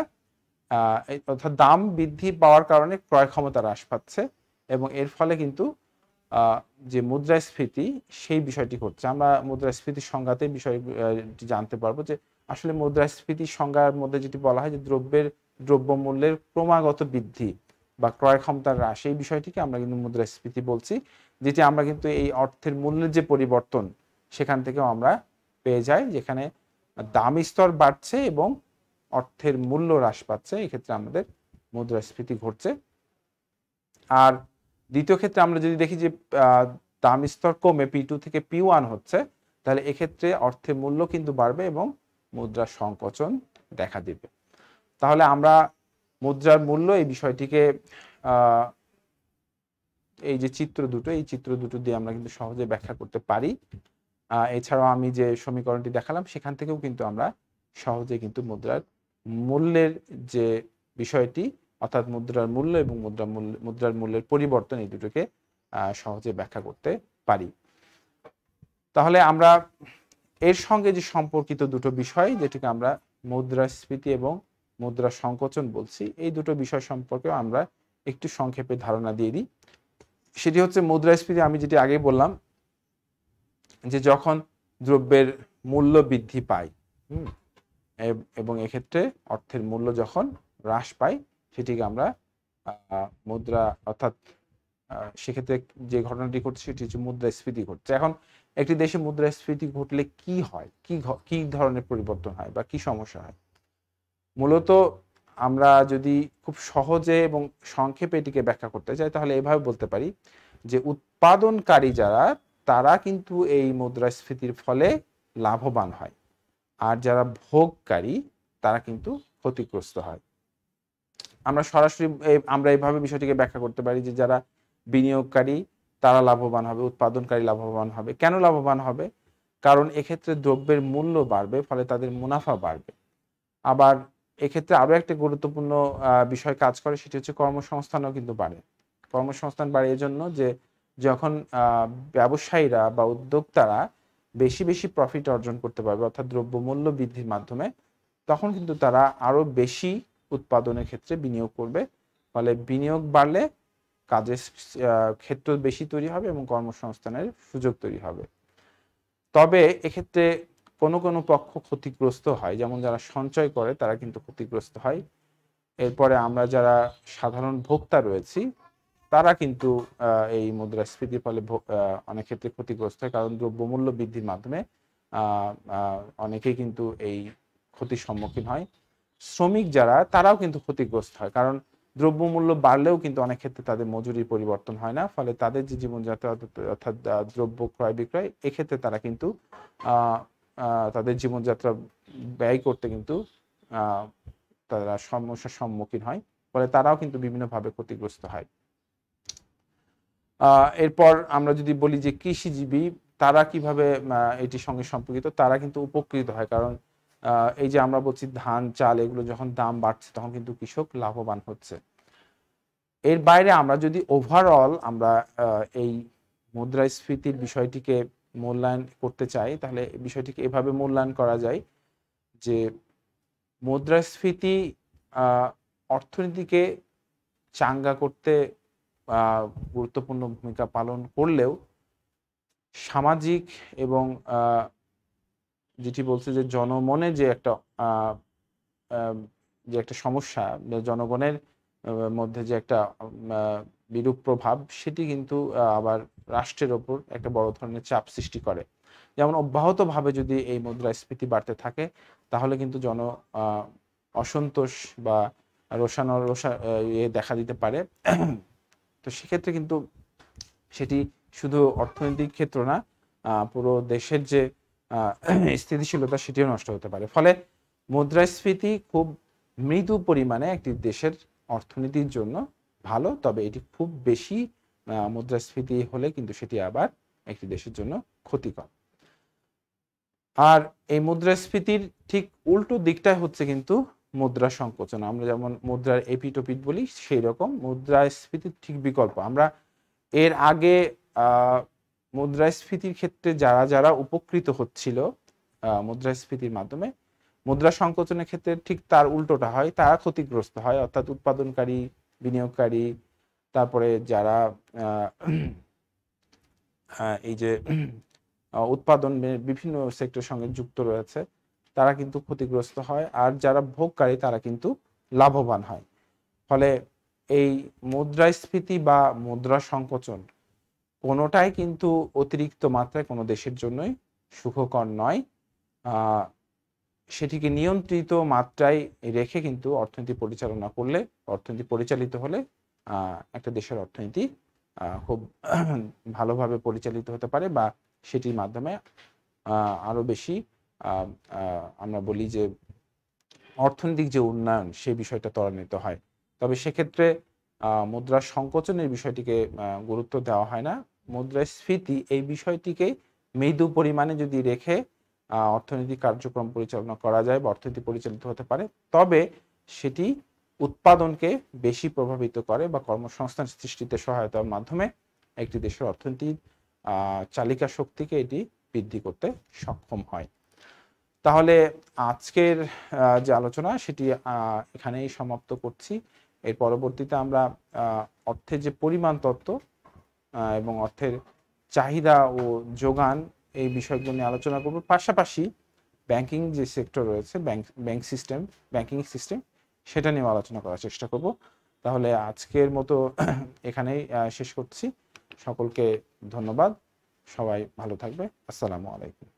অর্থাৎ দাম বৃদ্ধি পাওয়ার কারণে ক্রয় ক্ষমতা হ্রাস পাচ্ছে এবং এর ফলে কিন্তু যে মুদ্রাস্ফীতি সেই বিষয়টি ঘটছে আমরা মুদ্রাস্ফীতির সংজ্ঞাতে বিষয়টি জানতে পারবো যে আসলে মুদ্রাস্ফীতির সংজ্ঞার মধ্যে যেটি বলা হয় যে দ্রব্যের দ্রব্যমূল্যের ক্রমাগত বৃদ্ধি বা ক্রয় ক্ষমতার হ্রাস এই বিষয়টিকে আমরা কিন্তু মুদ্রাস্ফীতি বলছি যেটি আমরা কিন্তু এই অর্থের মূল্যের যে পরিবর্তন সেখান থেকেও আমরা পেয়ে যাই যেখানে দাম স্তর বাড়ছে এবং অর্থের মূল্য হ্রাস পাচ্ছে এক্ষেত্রে আমাদের মুদ্রাস্ফীতি ঘটছে আর দ্বিতীয় ক্ষেত্রে আমরা যদি দেখি যে দাম স্তর কমে পি টু থেকে পি ওয়ান হচ্ছে তাহলে এক্ষেত্রে অর্থের মূল্য কিন্তু বাড়বে এবং মুদ্রা সংকোচন দেখা দিবে তাহলে আমরা মুদ্রার মূল্য এই বিষয়টিকে এই যে চিত্র দুটো এই চিত্র দুটো দিয়ে আমরা কিন্তু সহজে ব্যাখ্যা করতে পারি এছাড়াও আমি যে সমীকরণটি দেখালাম সেখান থেকেও কিন্তু আমরা সহজে কিন্তু মুদ্রার মূল্যের যে বিষয়টি অর্থাৎ মুদ্রার মূল্য এবং মুদ্রা মূল্য মুদ্রার মূল্যের পরিবর্তন এই দুটোকে সহজে ব্যাখ্যা করতে পারি তাহলে আমরা এর সঙ্গে যে সম্পর্কিত দুটো বিষয় যেটিকে আমরা মুদ্রাস্ফীতি এবং মুদ্রা সংকোচন বলছি এই দুটো বিষয় সম্পর্কে আমরা একটু সংক্ষেপে ধারণা দিয়ে দিই সেটি হচ্ছে মুদ্রাস্ফীতি আমি যেটি আগে বললাম যে যখন দ্রব্যের মূল্য বৃদ্ধি পায় হুম এবং এক্ষেত্রে অর্থের মূল্য যখন হ্রাস পায় সেটিকে আমরা মুদ্রা অর্থাৎ সেক্ষেত্রে যে ঘটনাটি ঘটছে সেটি হচ্ছে মুদ্রাস্ফীতি ঘটছে এখন একটি দেশে মুদ্রাস্ফীতি ঘটলে কি হয় কি কি ধরনের পরিবর্তন হয় বা কি সমস্যা হয় মূলত আমরা যদি খুব সহজে এবং সংক্ষেপে এটিকে ব্যাখ্যা করতে চাই তাহলে এভাবে বলতে পারি যে উৎপাদনকারী যারা তারা কিন্তু এই মুদ্রাস্ফীতির ফলে লাভবান হয় আর যারা ভোগকারী তারা কিন্তু ক্ষতিগ্রস্ত হয় আমরা সরাসরি আমরা এইভাবে বিষয়টিকে ব্যাখ্যা করতে পারি যে যারা বিনিয়োগকারী তারা লাভবান হবে উৎপাদনকারী লাভবান হবে কেন লাভবান হবে কারণ এক্ষেত্রে দ্রব্যের মূল্য বাড়বে ফলে তাদের মুনাফা বাড়বে আবার এক্ষেত্রে আরও একটা গুরুত্বপূর্ণ বিষয় কাজ করে সেটি হচ্ছে কর্মসংস্থানও কিন্তু বাড়ে কর্মসংস্থান বাড়ে এজন্য যে যখন ব্যবসায়ীরা বা উদ্যোক্তারা বেশি বেশি প্রফিট অর্জন করতে পারবে অর্থাৎ দ্রব্যমূল্য বৃদ্ধির মাধ্যমে তখন কিন্তু তারা আরও বেশি উৎপাদনের ক্ষেত্রে বিনিয়োগ করবে ফলে বিনিয়োগ বাড়লে কাজের ক্ষেত্র বেশি তৈরি হবে এবং কর্মসংস্থানের সুযোগ তৈরি হবে তবে এক্ষেত্রে কোনো কোনো পক্ষ ক্ষতিগ্রস্ত হয় যেমন যারা সঞ্চয় করে তারা কিন্তু ক্ষতিগ্রস্ত হয় এরপরে আমরা যারা সাধারণ ভোক্তা রয়েছি তারা কিন্তু এই মুদ্রাস্ফীতির ফলে অনেক ক্ষেত্রে ক্ষতিগ্রস্ত হয় কারণ দ্রব্যমূল্য বৃদ্ধির মাধ্যমে অনেকেই কিন্তু এই ক্ষতির সম্মুখীন হয় শ্রমিক যারা তারাও কিন্তু ক্ষতিগ্রস্ত হয় কারণ দ্রব্যমূল্য বাড়লেও কিন্তু অনেক ক্ষেত্রে তাদের মজুরি পরিবর্তন হয় না ফলে তাদের যে জীবনযাত্রা অর্থাৎ দ্রব্য ক্রয় বিক্রয় এক্ষেত্রে তারা কিন্তু তাদের জীবনযাত্রা ব্যয় করতে কিন্তু তারা সমস্যার সম্মুখীন হয় ফলে তারাও কিন্তু বিভিন্নভাবে ক্ষতিগ্রস্ত হয় এরপর আমরা যদি বলি যে কৃষিজীবী তারা কিভাবে এটির সঙ্গে সম্পর্কিত তারা কিন্তু উপকৃত হয় কারণ এই যে আমরা বলছি ধান চাল এগুলো যখন দাম বাড়ছে তখন কিন্তু কৃষক লাভবান হচ্ছে এর বাইরে আমরা যদি ওভারঅল আমরা এই মুদ্রাস্ফীতির বিষয়টিকে মূল্যায়ন করতে চাই তাহলে বিষয়টিকে এভাবে মূল্যায়ন করা যায় যে মুদ্রাস্ফীতি অর্থনীতিকে চাঙ্গা করতে গুরুত্বপূর্ণ ভূমিকা পালন করলেও সামাজিক এবং যেটি বলছে যে জনমনে যে একটা যে একটা সমস্যা জনগণের মধ্যে যে একটা বিরূপ প্রভাব সেটি কিন্তু আবার রাষ্ট্রের ওপর একটা বড় ধরনের চাপ সৃষ্টি করে যেমন অব্যাহতভাবে যদি এই মুদ্রাস্ফীতি বাড়তে থাকে তাহলে কিন্তু জন অসন্তোষ বা রোশানোর রোষা ইয়ে দেখা দিতে পারে তো সেক্ষেত্রে কিন্তু সেটি শুধু অর্থনৈতিক ক্ষেত্র না পুরো দেশের যে স্থিতিশীলতা সেটিও নষ্ট হতে পারে ফলে মুদ্রাস্ফীতি খুব মৃদু পরিমাণে একটি দেশের অর্থনীতির জন্য ভালো তবে এটি খুব বেশি মুদ্রাস্ফীতি হলে কিন্তু সেটি আবার একটি দেশের জন্য ক্ষতিকর আর এই মুদ্রাস্ফীতির ঠিক উল্টো দিকটাই হচ্ছে কিন্তু মুদ্রা সংকোচন আমরা যেমন মুদ্রার এপিটোপিট বলি সেই রকম মুদ্রাস্ফীতির ঠিক বিকল্প আমরা এর আগে মুদ্রাস্ফীতির ক্ষেত্রে যারা যারা উপকৃত হচ্ছিল মুদ্রাস্ফীতির মাধ্যমে মুদ্রা সংকোচনের ক্ষেত্রে ঠিক তার উল্টোটা হয় তারা ক্ষতিগ্রস্ত হয় অর্থাৎ উৎপাদনকারী বিনিয়োগকারী তারপরে যারা এই যে উৎপাদন বিভিন্ন সেক্টর সঙ্গে যুক্ত রয়েছে তারা কিন্তু ক্ষতিগ্রস্ত হয় আর যারা ভোগকারী তারা কিন্তু লাভবান হয় ফলে এই মুদ্রাস্ফীতি বা মুদ্রা সংকোচন কোনোটাই কিন্তু অতিরিক্ত মাত্রায় কোনো দেশের জন্যই সুখকর নয় সেটিকে নিয়ন্ত্রিত মাত্রায় রেখে কিন্তু অর্থনীতি পরিচালনা করলে অর্থনীতি পরিচালিত হলে একটা দেশের অর্থনীতি খুব ভালোভাবে পরিচালিত হতে পারে বা সেটির মাধ্যমে আরও বেশি আমরা বলি যে অর্থনৈতিক যে উন্নয়ন সেই বিষয়টা ত্বরান্বিত হয় তবে সেক্ষেত্রে মুদ্রা সংকোচনের বিষয়টিকে গুরুত্ব দেওয়া হয় না মুদ্রাস্ফীতি এই বিষয়টিকে মৃদু পরিমাণে যদি রেখে অর্থনৈতিক কার্যক্রম পরিচালনা করা যায় বা অর্থনীতি পরিচালিত হতে পারে তবে সেটি উৎপাদনকে বেশি প্রভাবিত করে বা কর্মসংস্থান সৃষ্টিতে সহায়তার মাধ্যমে একটি দেশের অর্থনীতির চালিকা শক্তিকে এটি বৃদ্ধি করতে সক্ষম হয় তাহলে আজকের যে আলোচনা সেটি এখানেই সমাপ্ত করছি এর পরবর্তীতে আমরা অর্থের যে পরিমাণ তত্ত্ব এবং অর্থের চাহিদা ও যোগান এই বিষয়গুলো নিয়ে আলোচনা করব পাশাপাশি ব্যাংকিং যে সেক্টর রয়েছে bank bank system banking system সেটা নিয়েও আলোচনা করার চেষ্টা করব তাহলে আজকের মতো এখানেই শেষ করছি সকলকে ধন্যবাদ সবাই ভালো থাকবে আসসালামু আলাইকুম